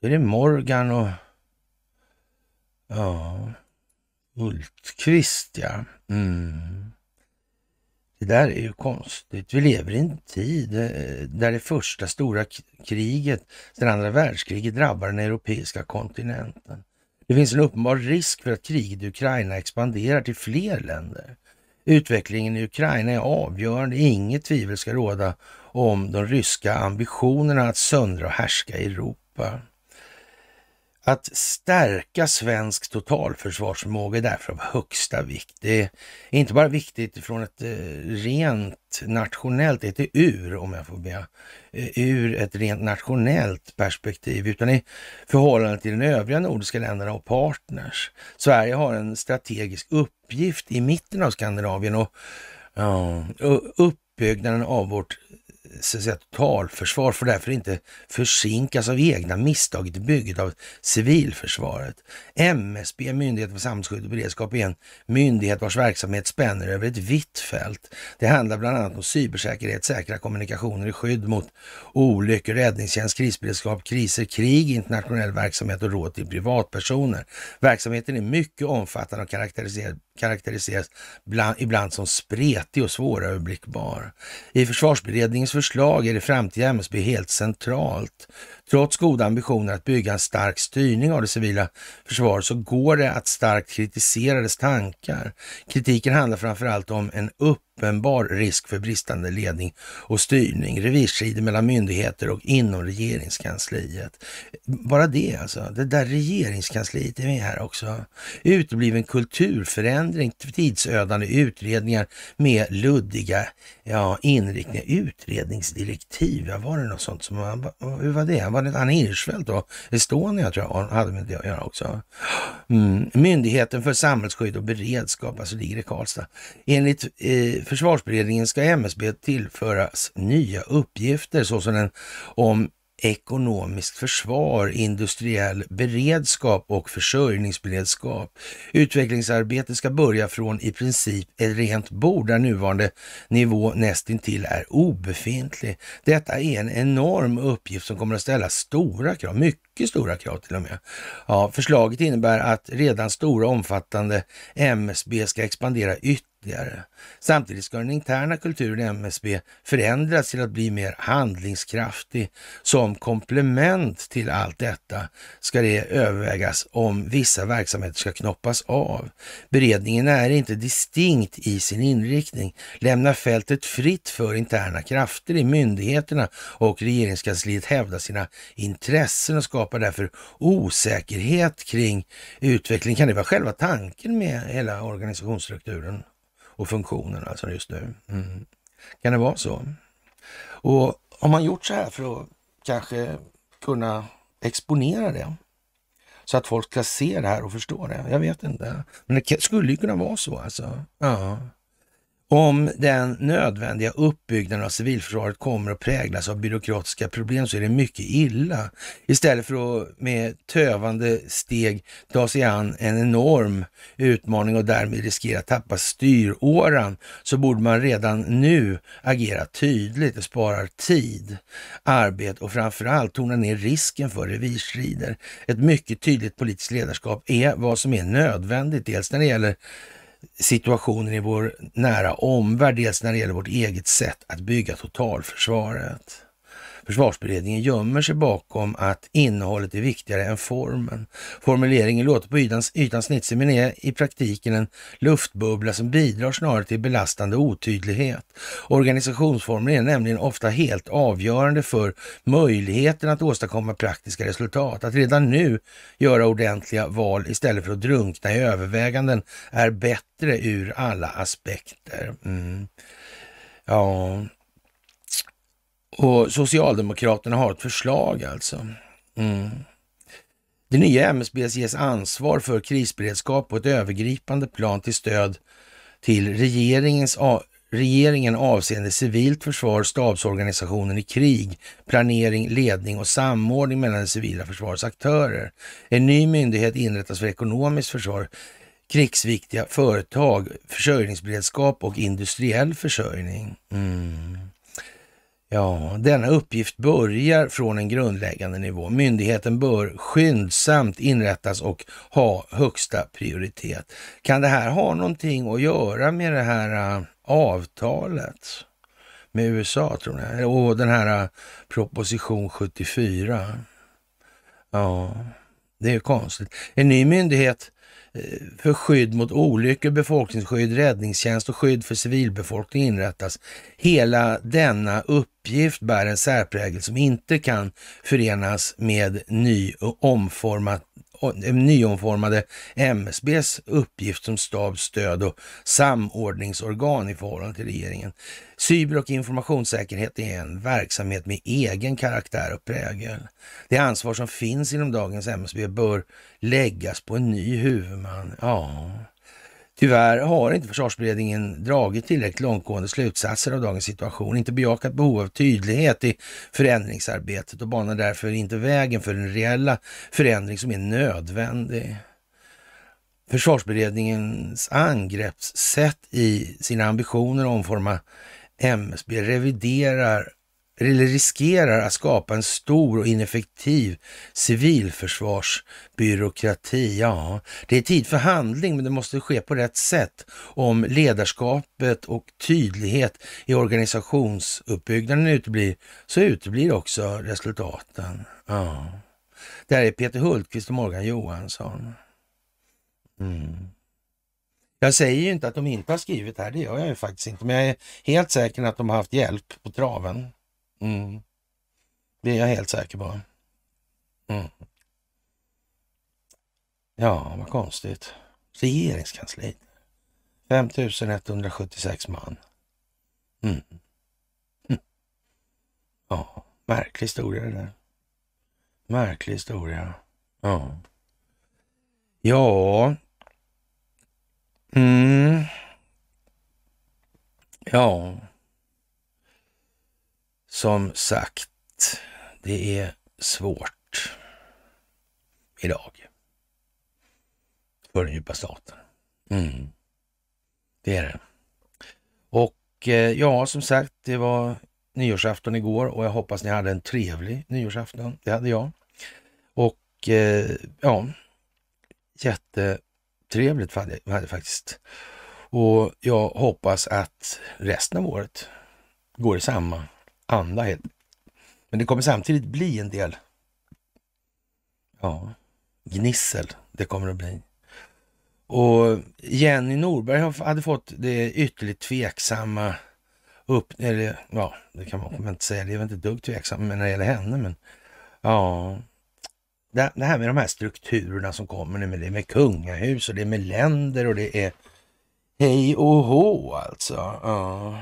då är det Morgan och... Ja... Hultqvist, ja. Mm. Det där är ju konstigt. Vi lever i en tid eh, där det första stora kriget sedan andra världskriget drabbar den europeiska kontinenten. Det finns en uppenbar risk för att kriget i Ukraina expanderar till fler länder. Utvecklingen i Ukraina är avgörande. Inget tvivel ska råda om de ryska ambitionerna att söndra och härska i Europa. Att stärka svensk totalförsvarsförmåga är därför av högsta vikt. Det är inte bara viktigt från ett eh, rent nationellt, det heter ur om jag får be, eh, ur ett rent nationellt perspektiv, utan i förhållande till de övriga nordiska länderna och partners. Sverige har en strategisk uppgift i mitten av Skandinavien och ja, uppbyggnaden av vårt så att säga, totalförsvar får därför inte försinkas av egna misstag i bygget av civilförsvaret. MSB, Myndigheten för samhällsskydd och beredskap, är en myndighet vars verksamhet spänner över ett vitt fält. Det handlar bland annat om cybersäkerhet, säkra kommunikationer i skydd mot olyckor, räddningstjänst, krisberedskap, kriser, krig, internationell verksamhet och råd till privatpersoner. Verksamheten är mycket omfattande och karaktäriserad karaktäriseras bland, ibland som spretig och svåröverblickbar. I försvarsberedningens förslag är det framtida MSB helt centralt Trots goda ambitioner att bygga en stark styrning av det civila försvaret så går det att starkt kritisera dess tankar. Kritiken handlar framförallt om en uppenbar risk för bristande ledning och styrning, revirstrider mellan myndigheter och inom regeringskansliet. Bara det alltså, det där regeringskansliet är med här också. Utebliven kulturförändring, tidsödande utredningar med luddiga ja, inriktningar, utredningsdirektiv, ja, var det något sånt som man, hur var det? var det Anne Hirschfeldt då, Estonia tror jag hade med det att göra också. Mm. Myndigheten för samhällsskydd och beredskap, alltså ligger i Karlstad. Enligt eh, försvarsberedningen ska MSB tillföras nya uppgifter såsom den om ekonomiskt försvar, industriell beredskap och försörjningsberedskap. Utvecklingsarbetet ska börja från i princip ett rent bord där nuvarande nivå nästintill är obefintlig. Detta är en enorm uppgift som kommer att ställa stora krav, mycket mycket stora krav till och med. Ja, förslaget innebär att redan stora omfattande MSB ska expandera ytterligare. Samtidigt ska den interna kulturen i MSB förändras till att bli mer handlingskraftig. Som komplement till allt detta ska det övervägas om vissa verksamheter ska knoppas av. Beredningen är inte distinkt i sin inriktning, lämnar fältet fritt för interna krafter i myndigheterna och regeringskansliet hävda sina intressen och skapa skapar därför osäkerhet kring utveckling. Kan det vara själva tanken med hela organisationsstrukturen och funktionen alltså just nu? Mm. Kan det vara så? Och har man gjort så här för att kanske kunna exponera det? Så att folk ska se det här och förstå det. Jag vet inte. Men det skulle ju kunna vara så alltså. Ja. Om den nödvändiga uppbyggnaden av civilförsvaret kommer att präglas av byråkratiska problem så är det mycket illa. Istället för att med tövande steg ta sig an en enorm utmaning och därmed riskera att tappa styråran så borde man redan nu agera tydligt. Det sparar tid, arbete och framförallt tona ner risken för revirstrider. Ett mycket tydligt politiskt ledarskap är vad som är nödvändigt, dels när det gäller situationen i vår nära omvärld, dels när det gäller vårt eget sätt att bygga totalförsvaret försvarsberedningen gömmer sig bakom att innehållet är viktigare än formen. Formuleringen låter på ytans, ytan snitsig men är i praktiken en luftbubbla som bidrar snarare till belastande otydlighet. Organisationsformen är nämligen ofta helt avgörande för möjligheten att åstadkomma praktiska resultat. Att redan nu göra ordentliga val istället för att drunkna i överväganden är bättre ur alla aspekter. Mm. Ja, och Socialdemokraterna har ett förslag alltså. Mm. Det nya MSB ges ansvar för krisberedskap på ett övergripande plan till stöd till regeringens regeringen avseende civilt försvar, stabsorganisationen i krig, planering, ledning och samordning mellan det civila försvarets aktörer. En ny myndighet inrättas för ekonomiskt försvar, krigsviktiga företag, försörjningsberedskap och industriell försörjning. Mm. Ja, denna uppgift börjar från en grundläggande nivå. Myndigheten bör skyndsamt inrättas och ha högsta prioritet. Kan det här ha någonting att göra med det här äh, avtalet med USA, tror ni? Och den här äh, proposition 74? Ja, det är konstigt. En ny myndighet Eh, för skydd mot olyckor, befolkningsskydd, räddningstjänst och skydd för civilbefolkning inrättas. Hela denna uppgift bär en särprägel som inte kan förenas med ny och omformat Eh, nyomformade MSBs uppgift som stabs stöd och samordningsorgan i förhållande till regeringen. Cyber och informationssäkerhet är en verksamhet med egen karaktär och prägel. Det ansvar som finns inom dagens MSB bör läggas på en ny huvudman. Ja, Tyvärr har inte försvarsberedningen dragit tillräckligt långtgående slutsatser av dagens situation, inte bejakat behov av tydlighet i förändringsarbetet och banar därför inte vägen för den reella förändring som är nödvändig. Försvarsberedningens angreppssätt i sina ambitioner att omforma MSB reviderar eller riskerar att skapa en stor och ineffektiv civilförsvarsbyråkrati. Ja, det är tid för handling, men det måste ske på rätt sätt om ledarskapet och tydlighet i organisationsuppbyggnaden uteblir, så uteblir också resultaten. Ja. här är Peter Hultqvist och Morgan Johansson. Mm. Jag säger ju inte att de inte har skrivit här, det gör jag ju faktiskt inte, men jag är helt säker på att de har haft hjälp på traven. Mm. Det är jag helt säker på. Mm. Ja, vad konstigt. Regeringskansliet. 5176 man. Mm. mm. Ja, märklig historia det där. Märklig historia. Ja. Ja. Mm. Ja som sagt, det är svårt idag för den djupa staten. Mm. Det är det. Och eh, ja, som sagt, det var nyårsafton igår och jag hoppas ni hade en trevlig nyårsafton. Det hade jag. Och eh, ja, jättetrevligt hade jag faktiskt. Och jag hoppas att resten av året går i samma anda. Helt. Men det kommer samtidigt bli en del ja, gnissel. Det kommer det bli. Och Jenny Norberg hade fått det ytterligt tveksamma upp, eller ja, det kan man inte säga, det är väl inte dugg tveksamt när det gäller henne, men ja. Det, här med de här strukturerna som kommer nu, med det är med kungahus och det är med länder och det är hej och hå alltså. Ja.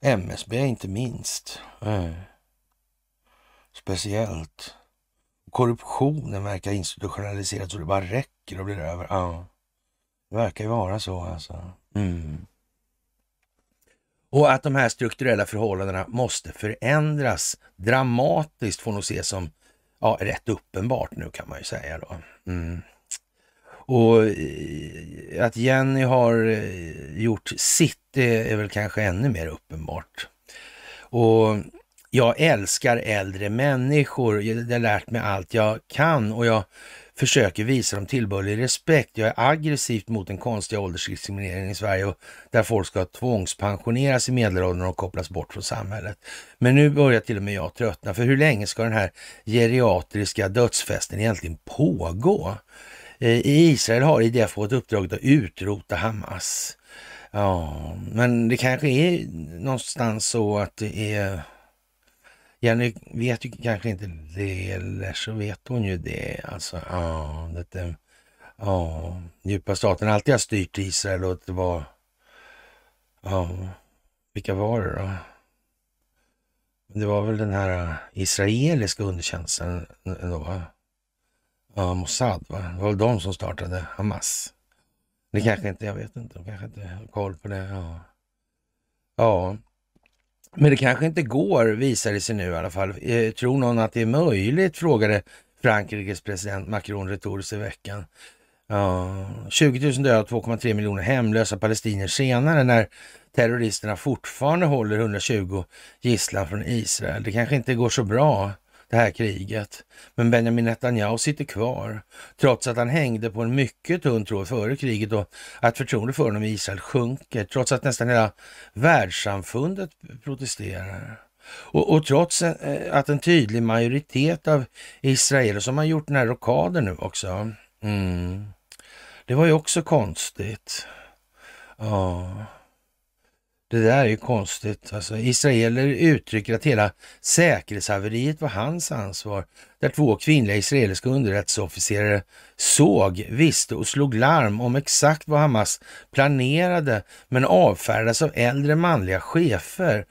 MSB inte minst. Mm. Speciellt. Korruptionen verkar institutionaliserad så det bara räcker och blir över. Ja. Det verkar ju vara så alltså. Mm. Och att de här strukturella förhållandena måste förändras dramatiskt får nog ses som ja, rätt uppenbart nu kan man ju säga då. Mm. Och eh, att Jenny har eh, gjort sitt, det är väl kanske ännu mer uppenbart. Och jag älskar äldre människor. Jag har lärt mig allt jag kan och jag försöker visa dem tillbörlig respekt. Jag är aggressivt mot den konstiga åldersdiskrimineringen i Sverige och där folk ska tvångspensioneras i medelåldern och kopplas bort från samhället. Men nu börjar till och med jag tröttna, för hur länge ska den här geriatriska dödsfesten egentligen pågå? Eh, i Israel har IDF fått uppdraget att utrota Hamas. Ja, men det kanske är någonstans så att det är... Jenny vet ju kanske inte det, eller så vet hon ju det. Alltså, ja, det, ja djupa staten alltid har styrt Israel och det var... Ja, vilka var det då? Det var väl den här äh, israeliska underkänslan då? va? ja, Mossad, va? det var väl de som startade Hamas. Det kanske inte, jag vet inte, de kanske inte har koll på det. Ja. ja. Men det kanske inte går, visar det sig nu i alla fall. Eh, tror någon att det är möjligt? frågade Frankrikes president Macron retoriskt i veckan. Ja, 20 000 döda 2,3 miljoner hemlösa palestinier senare när terroristerna fortfarande håller 120 gisslan från Israel. Det kanske inte går så bra det här kriget. Men Benjamin Netanyahu sitter kvar, trots att han hängde på en mycket tunn tråd före kriget och att förtroendet för honom i Israel sjunker, trots att nästan hela världssamfundet protesterar. Och, och, trots eh, att en tydlig majoritet av israeler som har gjort den här rockaden nu också. Mm. Det var ju också konstigt. Ja. Det där är ju konstigt. Alltså, israeler uttrycker att hela säkerhetshaveriet var hans ansvar, där två kvinnliga israeliska underrättelseofficerare såg, visste och slog larm om exakt vad Hamas planerade, men avfärdades av äldre manliga chefer.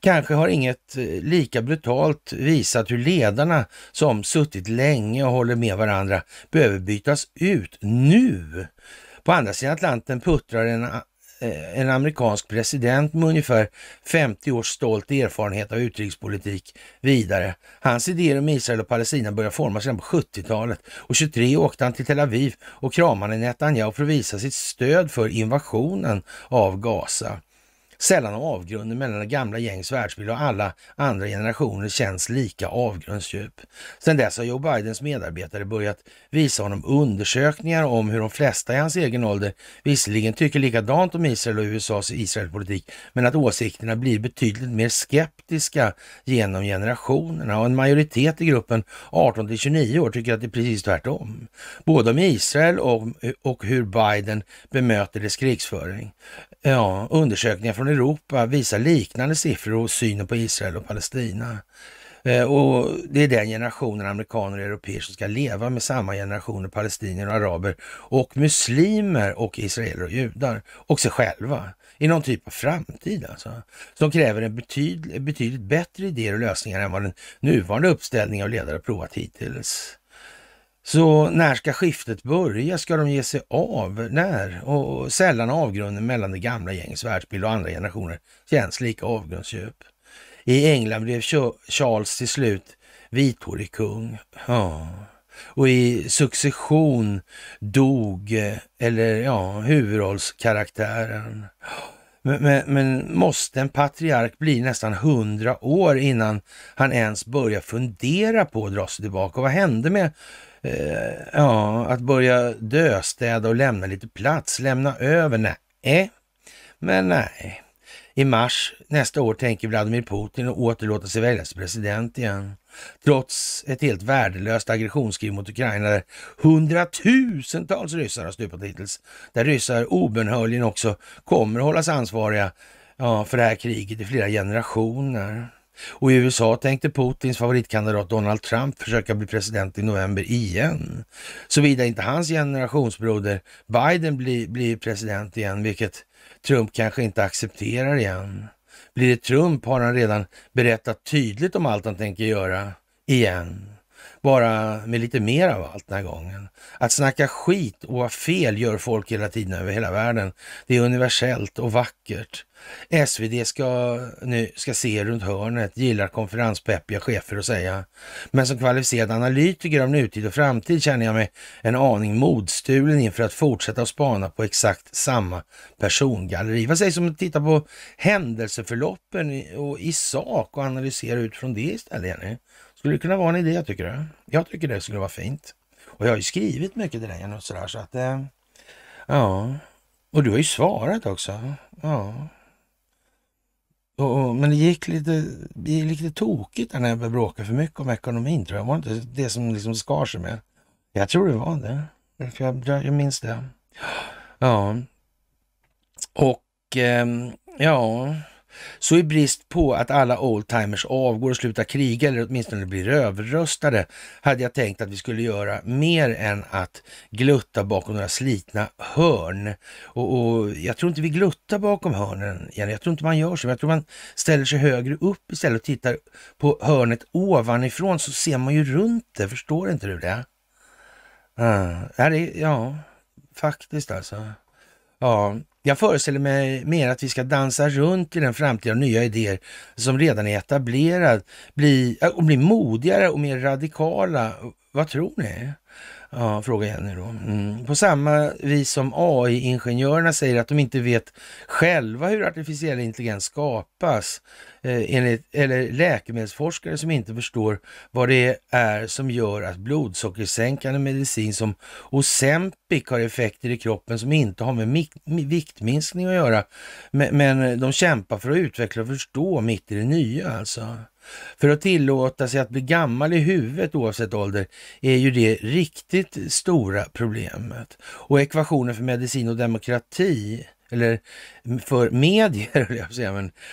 Kanske har inget eh, lika brutalt visat hur ledarna som suttit länge och håller med varandra behöver bytas ut nu. På andra sidan Atlanten puttrar en Eh, en amerikansk president med ungefär 50 års stolt erfarenhet av utrikespolitik vidare. Hans idéer om Israel och Palestina började formas redan på 70-talet och 23 åkte han till Tel Aviv och kramade Netanyahu för att visa sitt stöd för invasionen av Gaza sällan har avgrunden mellan det gamla gängs världsbild och alla andra generationer känns lika avgrundsdjup. Sedan dess har Joe Bidens medarbetare börjat visa honom undersökningar om hur de flesta i hans egen ålder visserligen tycker likadant om Israel och USAs Israelpolitik, men att åsikterna blir betydligt mer skeptiska genom generationerna och en majoritet i gruppen 18 till 29 år tycker att det är precis tvärtom. Både om Israel och, och hur Biden bemöter dess krigsföring. Ja, undersökningar från från Europa visar liknande siffror och synen på Israel och Palestina. Eh, och Det är den generationen amerikaner och europeer som ska leva med samma generationer palestinier och araber och muslimer och israeler och judar och sig själva i någon typ av framtid alltså. Som kräver en betyd, betydligt bättre idéer och lösningar än vad den nuvarande uppställningen av ledare provat hittills. Så när ska skiftet börja? Ska de ge sig av? När? Och sällan avgrunden mellan det gamla gängets världsbild och andra generationer känns lika avgrundsdjup. I England blev Charles till slut vithårig kung. Ja. Och i succession dog, eller ja, huvudrollskaraktären. Men, men, men, måste en patriark bli nästan hundra år innan han ens börjar fundera på att dra sig tillbaka? Och vad hände med eh, ja, att börja döstäda och lämna lite plats, lämna över. Nej, eh? men nej. I mars nästa år tänker Vladimir Putin återlåta sig väljas till president igen. Trots ett helt värdelöst aggressionskrig mot Ukraina där hundratusentals ryssar har stupat hittills. Där ryssar obönhörligen också kommer att hållas ansvariga ja, för det här kriget i flera generationer. Och i USA tänkte Putins favoritkandidat Donald Trump försöka bli president i november igen. Såvida inte hans generationsbroder Biden blir, blir president igen, vilket Trump kanske inte accepterar igen. Blir det Trump har han redan berättat tydligt om allt han tänker göra igen. Bara med lite mer av allt den här gången. Att snacka skit och ha fel gör folk hela tiden över hela världen. Det är universellt och vackert. SvD ska, nu, ska se runt hörnet, gillar konferenspeppiga chefer att säga. Men som kvalificerad analytiker av nutid och framtid känner jag mig en aning modstulen inför att fortsätta att spana på exakt samma persongalleri. Vad sägs om att titta på händelseförloppen i, och i sak och analysera utifrån det istället, Jenny? Skulle det kunna vara en idé, tycker du? Jag tycker det skulle vara fint. Och jag har ju skrivit mycket till dig och sådär så att, eh, ja. Och du har ju svarat också. Ja, och, men det gick lite, det gick lite tokigt när jag började bråka för mycket om ekonomin tror jag. Var inte det som liksom skar sig med? Jag tror det var det. För jag, jag minns det. Ja. Och eh, ja... Så i brist på att alla oldtimers avgår och slutar kriga eller åtminstone blir överröstade hade jag tänkt att vi skulle göra mer än att glutta bakom några slitna hörn. Och, och jag tror inte vi gluttar bakom hörnen, Jenny. Jag tror inte man gör så. Jag tror man ställer sig högre upp istället och tittar på hörnet ovanifrån så ser man ju runt det. Förstår inte du det? Uh, ah, ja, det, ja faktiskt alltså. Ja, jag föreställer mig mer att vi ska dansa runt i den framtida nya idéer som redan är etablerad bli, och bli modigare och mer radikala. Vad tror ni? Ja, fråga Jenny då. Mm. På samma vis som AI-ingenjörerna säger att de inte vet själva hur artificiell intelligens skapas Eh, enligt, eller läkemedelsforskare som inte förstår vad det är som gör att blodsockersänkande medicin som Ozempic har effekter i kroppen som inte har med viktminskning att göra. Men, men de kämpar för att utveckla och förstå mitt i det nya alltså. För att tillåta sig att bli gammal i huvudet oavsett ålder är ju det riktigt stora problemet. Och ekvationen för medicin och demokrati eller för medier,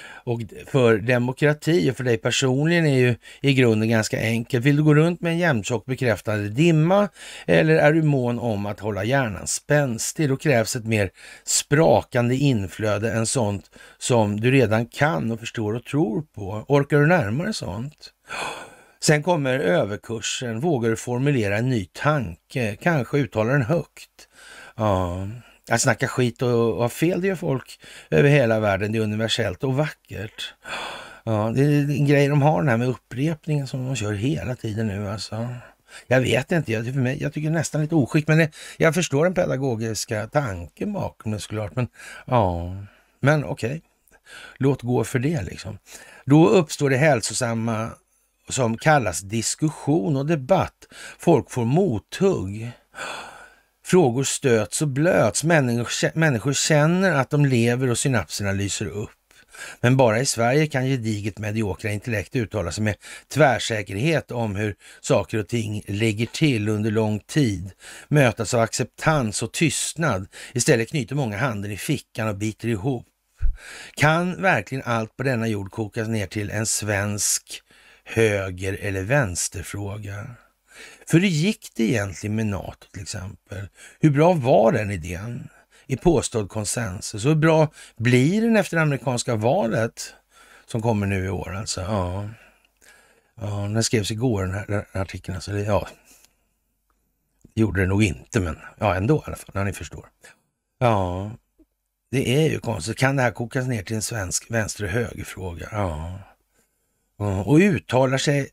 och för demokrati och för dig personligen är ju i grunden ganska enkelt. Vill du gå runt med en jämntjock bekräftande dimma eller är du mån om att hålla hjärnan spänstig? Då krävs ett mer sprakande inflöde än sånt som du redan kan och förstår och tror på. Orkar du närmare sånt? Sen kommer överkursen. Vågar du formulera en ny tanke? Kanske uttala den högt? Ja. Att snacka skit och, ha fel, det gör folk över hela världen. Det är universellt och vackert. Ja, det är en grej de har den här med upprepningen som de kör hela tiden nu alltså. Jag vet inte, jag, för mig, jag tycker nästan lite oskick, men jag förstår den pedagogiska tanken bakom det såklart. Men ja, men okej, okay. låt gå för det liksom. Då uppstår det hälsosamma som kallas diskussion och debatt. Folk får mothugg. Frågor stöts och blöts. Människor känner att de lever och synapserna lyser upp. Men bara i Sverige kan gediget mediokra intellekt uttala sig med tvärsäkerhet om hur saker och ting ligger till under lång tid, mötas av acceptans och tystnad. Istället knyter många handen i fickan och biter ihop. Kan verkligen allt på denna jord kokas ner till en svensk höger eller vänsterfråga? För hur gick det egentligen med NATO till exempel? Hur bra var den idén i påstådd konsensus? Hur bra blir den efter det amerikanska valet som kommer nu i år alltså? Ja, ja den skrevs igår den här, den här artikeln. Alltså, det, ja, gjorde det nog inte, men ja, ändå i alla fall, när ni förstår. Ja, det är ju konstigt. Kan det här kokas ner till en svensk vänster och högerfråga? Ja. Och uttalar sig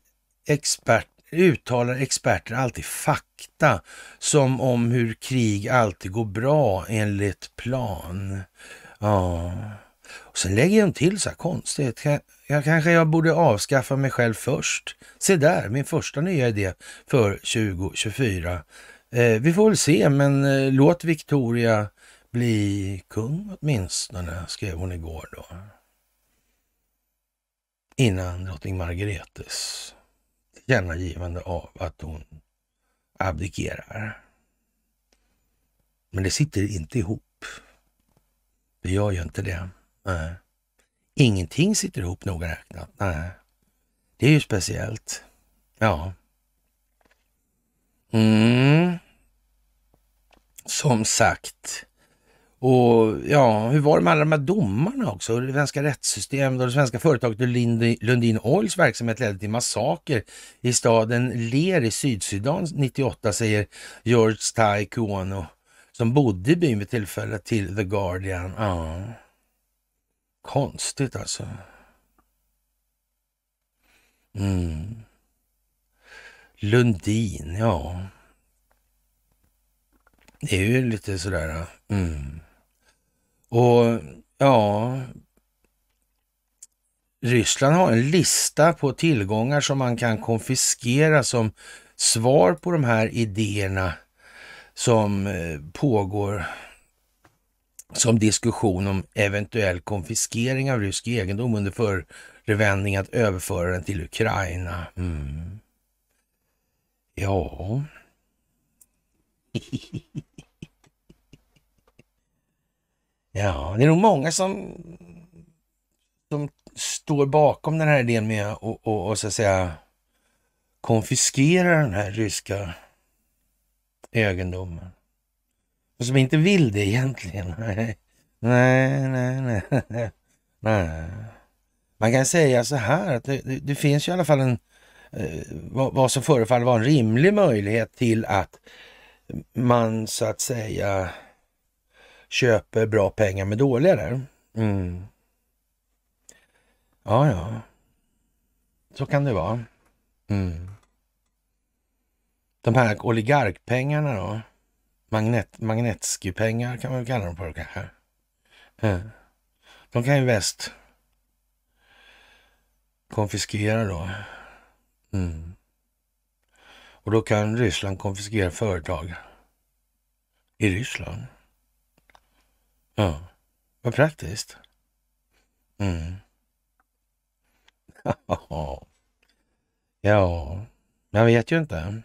expert uttalar experter alltid fakta som om hur krig alltid går bra enligt plan. Ja. Och sen lägger de till så här konstigt. Jag, kanske jag borde avskaffa mig själv först. Se där, min första nya idé för 2024. Eh, vi får väl se, men eh, låt Victoria bli kung åtminstone, skrev hon igår då. Innan drottning Margaretes tillkännagivande av att hon abdikerar. Men det sitter inte ihop. Det gör ju inte det. Nej. Ingenting sitter ihop noga räknat. Nej. Det är ju speciellt. Ja. Mm. Som sagt, och ja, hur var det med alla de här domarna också? Det svenska rättssystemet och det svenska företaget Lundin Oils verksamhet ledde till massaker i staden Ler i Sydsudan 98, säger George Tai Kuono som bodde i byn vid tillfället till The Guardian. Ja, konstigt alltså. Mm. Lundin, ja. Det är ju lite sådär... Mm. Och ja, Ryssland har en lista på tillgångar som man kan konfiskera som svar på de här idéerna som eh, pågår som diskussion om eventuell konfiskering av rysk egendom under förevändning att överföra den till Ukraina. Mm. Ja... Ja, det är nog många som, som står bakom den här idén med att och, och, och, så att säga konfiskera den här ryska egendomen. Och som inte vill det egentligen. Nej, nej, nej. nej. nej. Man kan säga så här att det, det, det finns ju i alla fall en, eh, vad, vad, som förefaller vara en rimlig möjlighet till att man så att säga köper bra pengar med dåliga där. Mm. Ja, ja. Så kan det vara. Mm. De här oligarkpengarna då? Magnet, Magnetsky-pengar kan man väl kalla dem för kanske. Mm. De kan ju väst konfiskera då. Mm. Och då kan Ryssland konfiskera företag i Ryssland. Ja, vad praktiskt. Mm. ja, man vet ju inte.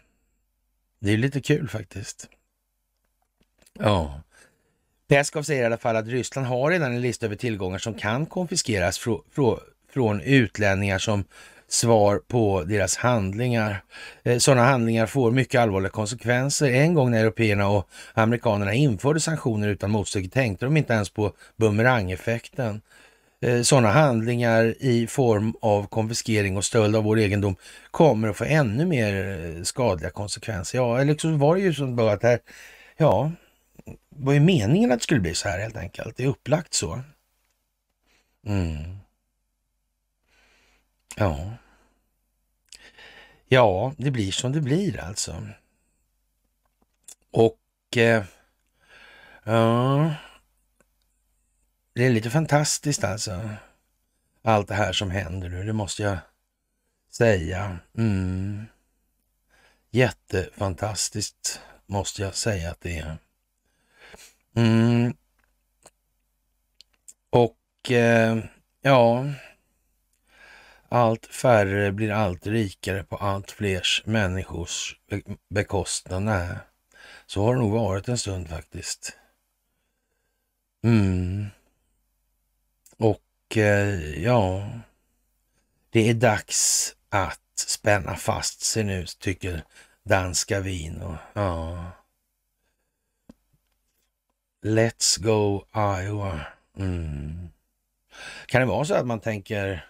Det är lite kul faktiskt. Ja. Peskov säger i alla fall att Ryssland har redan en lista över tillgångar som kan konfiskeras frå, frå, från utlänningar som svar på deras handlingar. Eh, sådana handlingar får mycket allvarliga konsekvenser. En gång när européerna och amerikanerna införde sanktioner utan motstycke tänkte de inte ens på bumerangeffekten. Eh, sådana handlingar i form av konfiskering och stöld av vår egendom kommer att få ännu mer eh, skadliga konsekvenser. Ja, eller så var det ju som då att här, ja, vad är meningen att det skulle bli så här helt enkelt? Det är upplagt så. Mm. Ja. Ja, det blir som det blir alltså. Och... Eh, ja... Det är lite fantastiskt alltså. Allt det här som händer nu, det måste jag säga. Mm. Jättefantastiskt måste jag säga att det är. Mm. Och eh, ja... Allt färre blir allt rikare på allt fler människors bekostnad. Nej, så har det nog varit en stund faktiskt. Mm. Och eh, ja, det är dags att spänna fast sig nu, tycker danska vin. Och, ja. Let's go Iowa. Mm. Kan det vara så att man tänker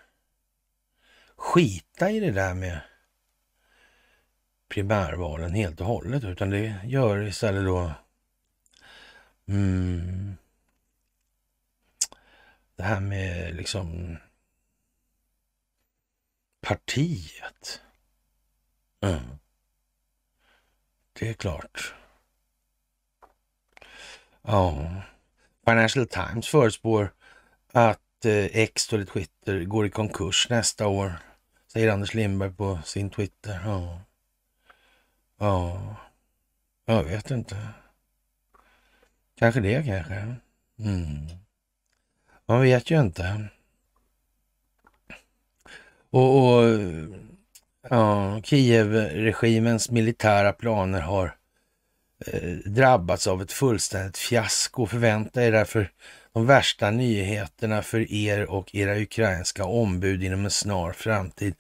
skita i det där med primärvalen helt och hållet, utan det gör istället då... Mm, det här med liksom partiet. Mm. Det är klart. Ja. Financial Times förutspår att eh, X, då Twitter, går i konkurs nästa år. Säger Anders Lindberg på sin Twitter. Ja. Ja. Jag vet inte. Kanske det kanske. Mm. Man vet ju inte. Och, och ja, Kiev-regimens militära planer har eh, drabbats av ett fullständigt fiasko. Förvänta er därför de värsta nyheterna för er och era ukrainska ombud inom en snar framtid.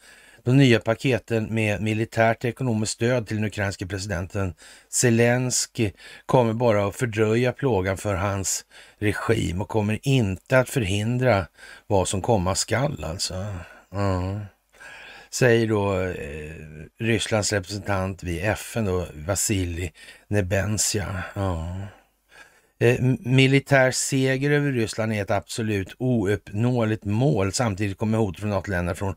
De nya paketen med militärt ekonomiskt stöd till den ukrainske presidenten Zelensky kommer bara att fördröja plågan för hans regim och kommer inte att förhindra vad som komma skall alltså. Mm. Säger då eh, Rysslands representant vid FN då, Vasilij Nebensia. Mm. Eh, militär seger över Ryssland är ett absolut ouppnåeligt mål. Samtidigt kommer hot från något länder från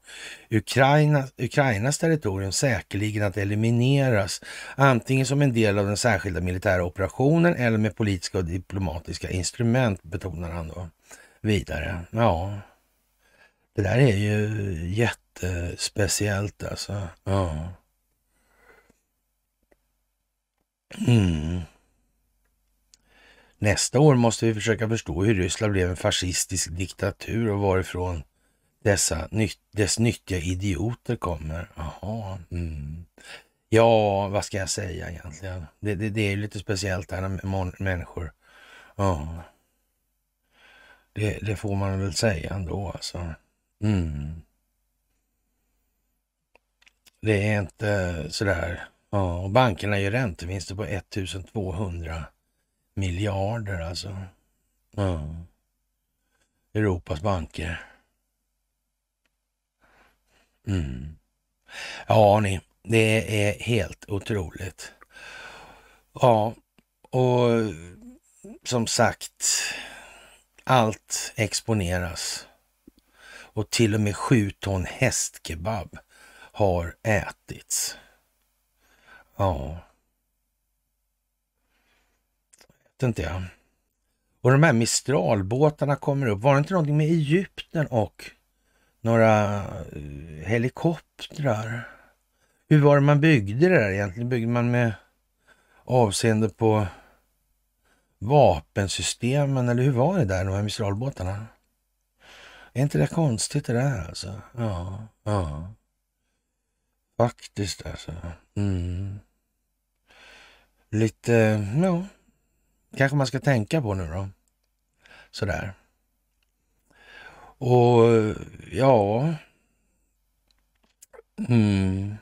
Ukraina, Ukrainas territorium säkerligen att elimineras, antingen som en del av den särskilda militära operationen eller med politiska och diplomatiska instrument, betonar han då vidare. Ja, det där är ju jättespeciellt alltså. Ja. Mm. Nästa år måste vi försöka förstå hur Ryssland blev en fascistisk diktatur och varifrån dessa ny dess nyttiga idioter kommer. Jaha. mm. Ja, vad ska jag säga egentligen? Det, det, det är lite speciellt här med människor. Ja. Det, det, får man väl säga ändå alltså. Mm. Det är inte sådär. Ja, och bankerna gör räntevinster på 1200 Miljarder alltså. Ja. Europas banker. Mm. Ja, ni, det är helt otroligt. Ja, och som sagt, allt exponeras. Och till och med sju ton hästkebab har ätits. Ja. inte jag. Och de här Mistralbåtarna kommer upp. Var det inte någonting med Egypten och några eh, helikoptrar? Hur var det man byggde det där egentligen? Byggde man med avseende på vapensystemen eller hur var det där, de här Mistralbåtarna? Är inte det konstigt det där alltså? Ja, ja. Faktiskt alltså. Mm. Lite, ja, kanske man ska tänka på nu då. Sådär. Och ja... Mm.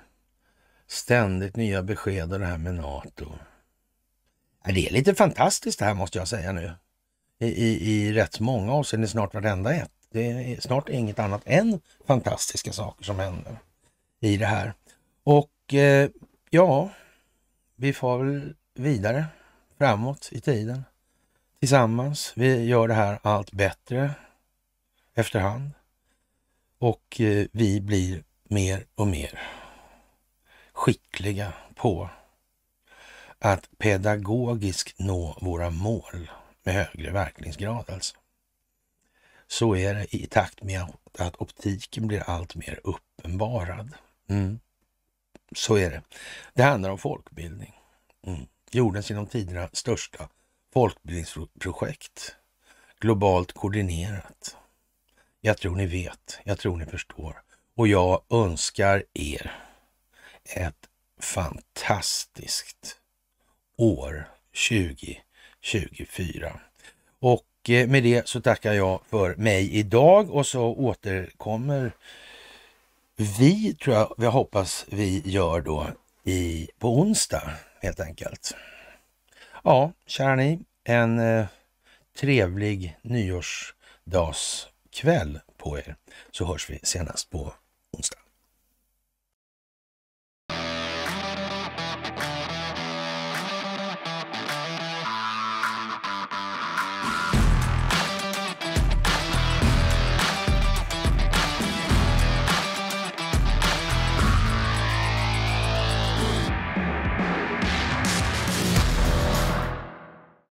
Ständigt nya besked och det här med Nato. Det är lite fantastiskt det här måste jag säga nu. I, i, i rätt många avseenden, snart varenda ett. Det är snart inget annat än fantastiska saker som händer i det här. Och eh, ja, vi får väl vidare framåt i tiden. Tillsammans. Vi gör det här allt bättre efterhand. Och eh, vi blir mer och mer skickliga på att pedagogiskt nå våra mål med högre verkningsgrad alltså. Så är det i takt med att optiken blir allt mer uppenbarad. Mm. Så är det. Det handlar om folkbildning. Mm jordens genom tiderna största folkbildningsprojekt. Globalt koordinerat. Jag tror ni vet, jag tror ni förstår. Och jag önskar er ett fantastiskt år 2024. Och eh, med det så tackar jag för mig idag och så återkommer vi, tror jag, jag hoppas vi gör då i, på onsdag helt enkelt. Ja, kära ni, en eh, trevlig nyårsdagskväll på er så hörs vi senast på onsdag.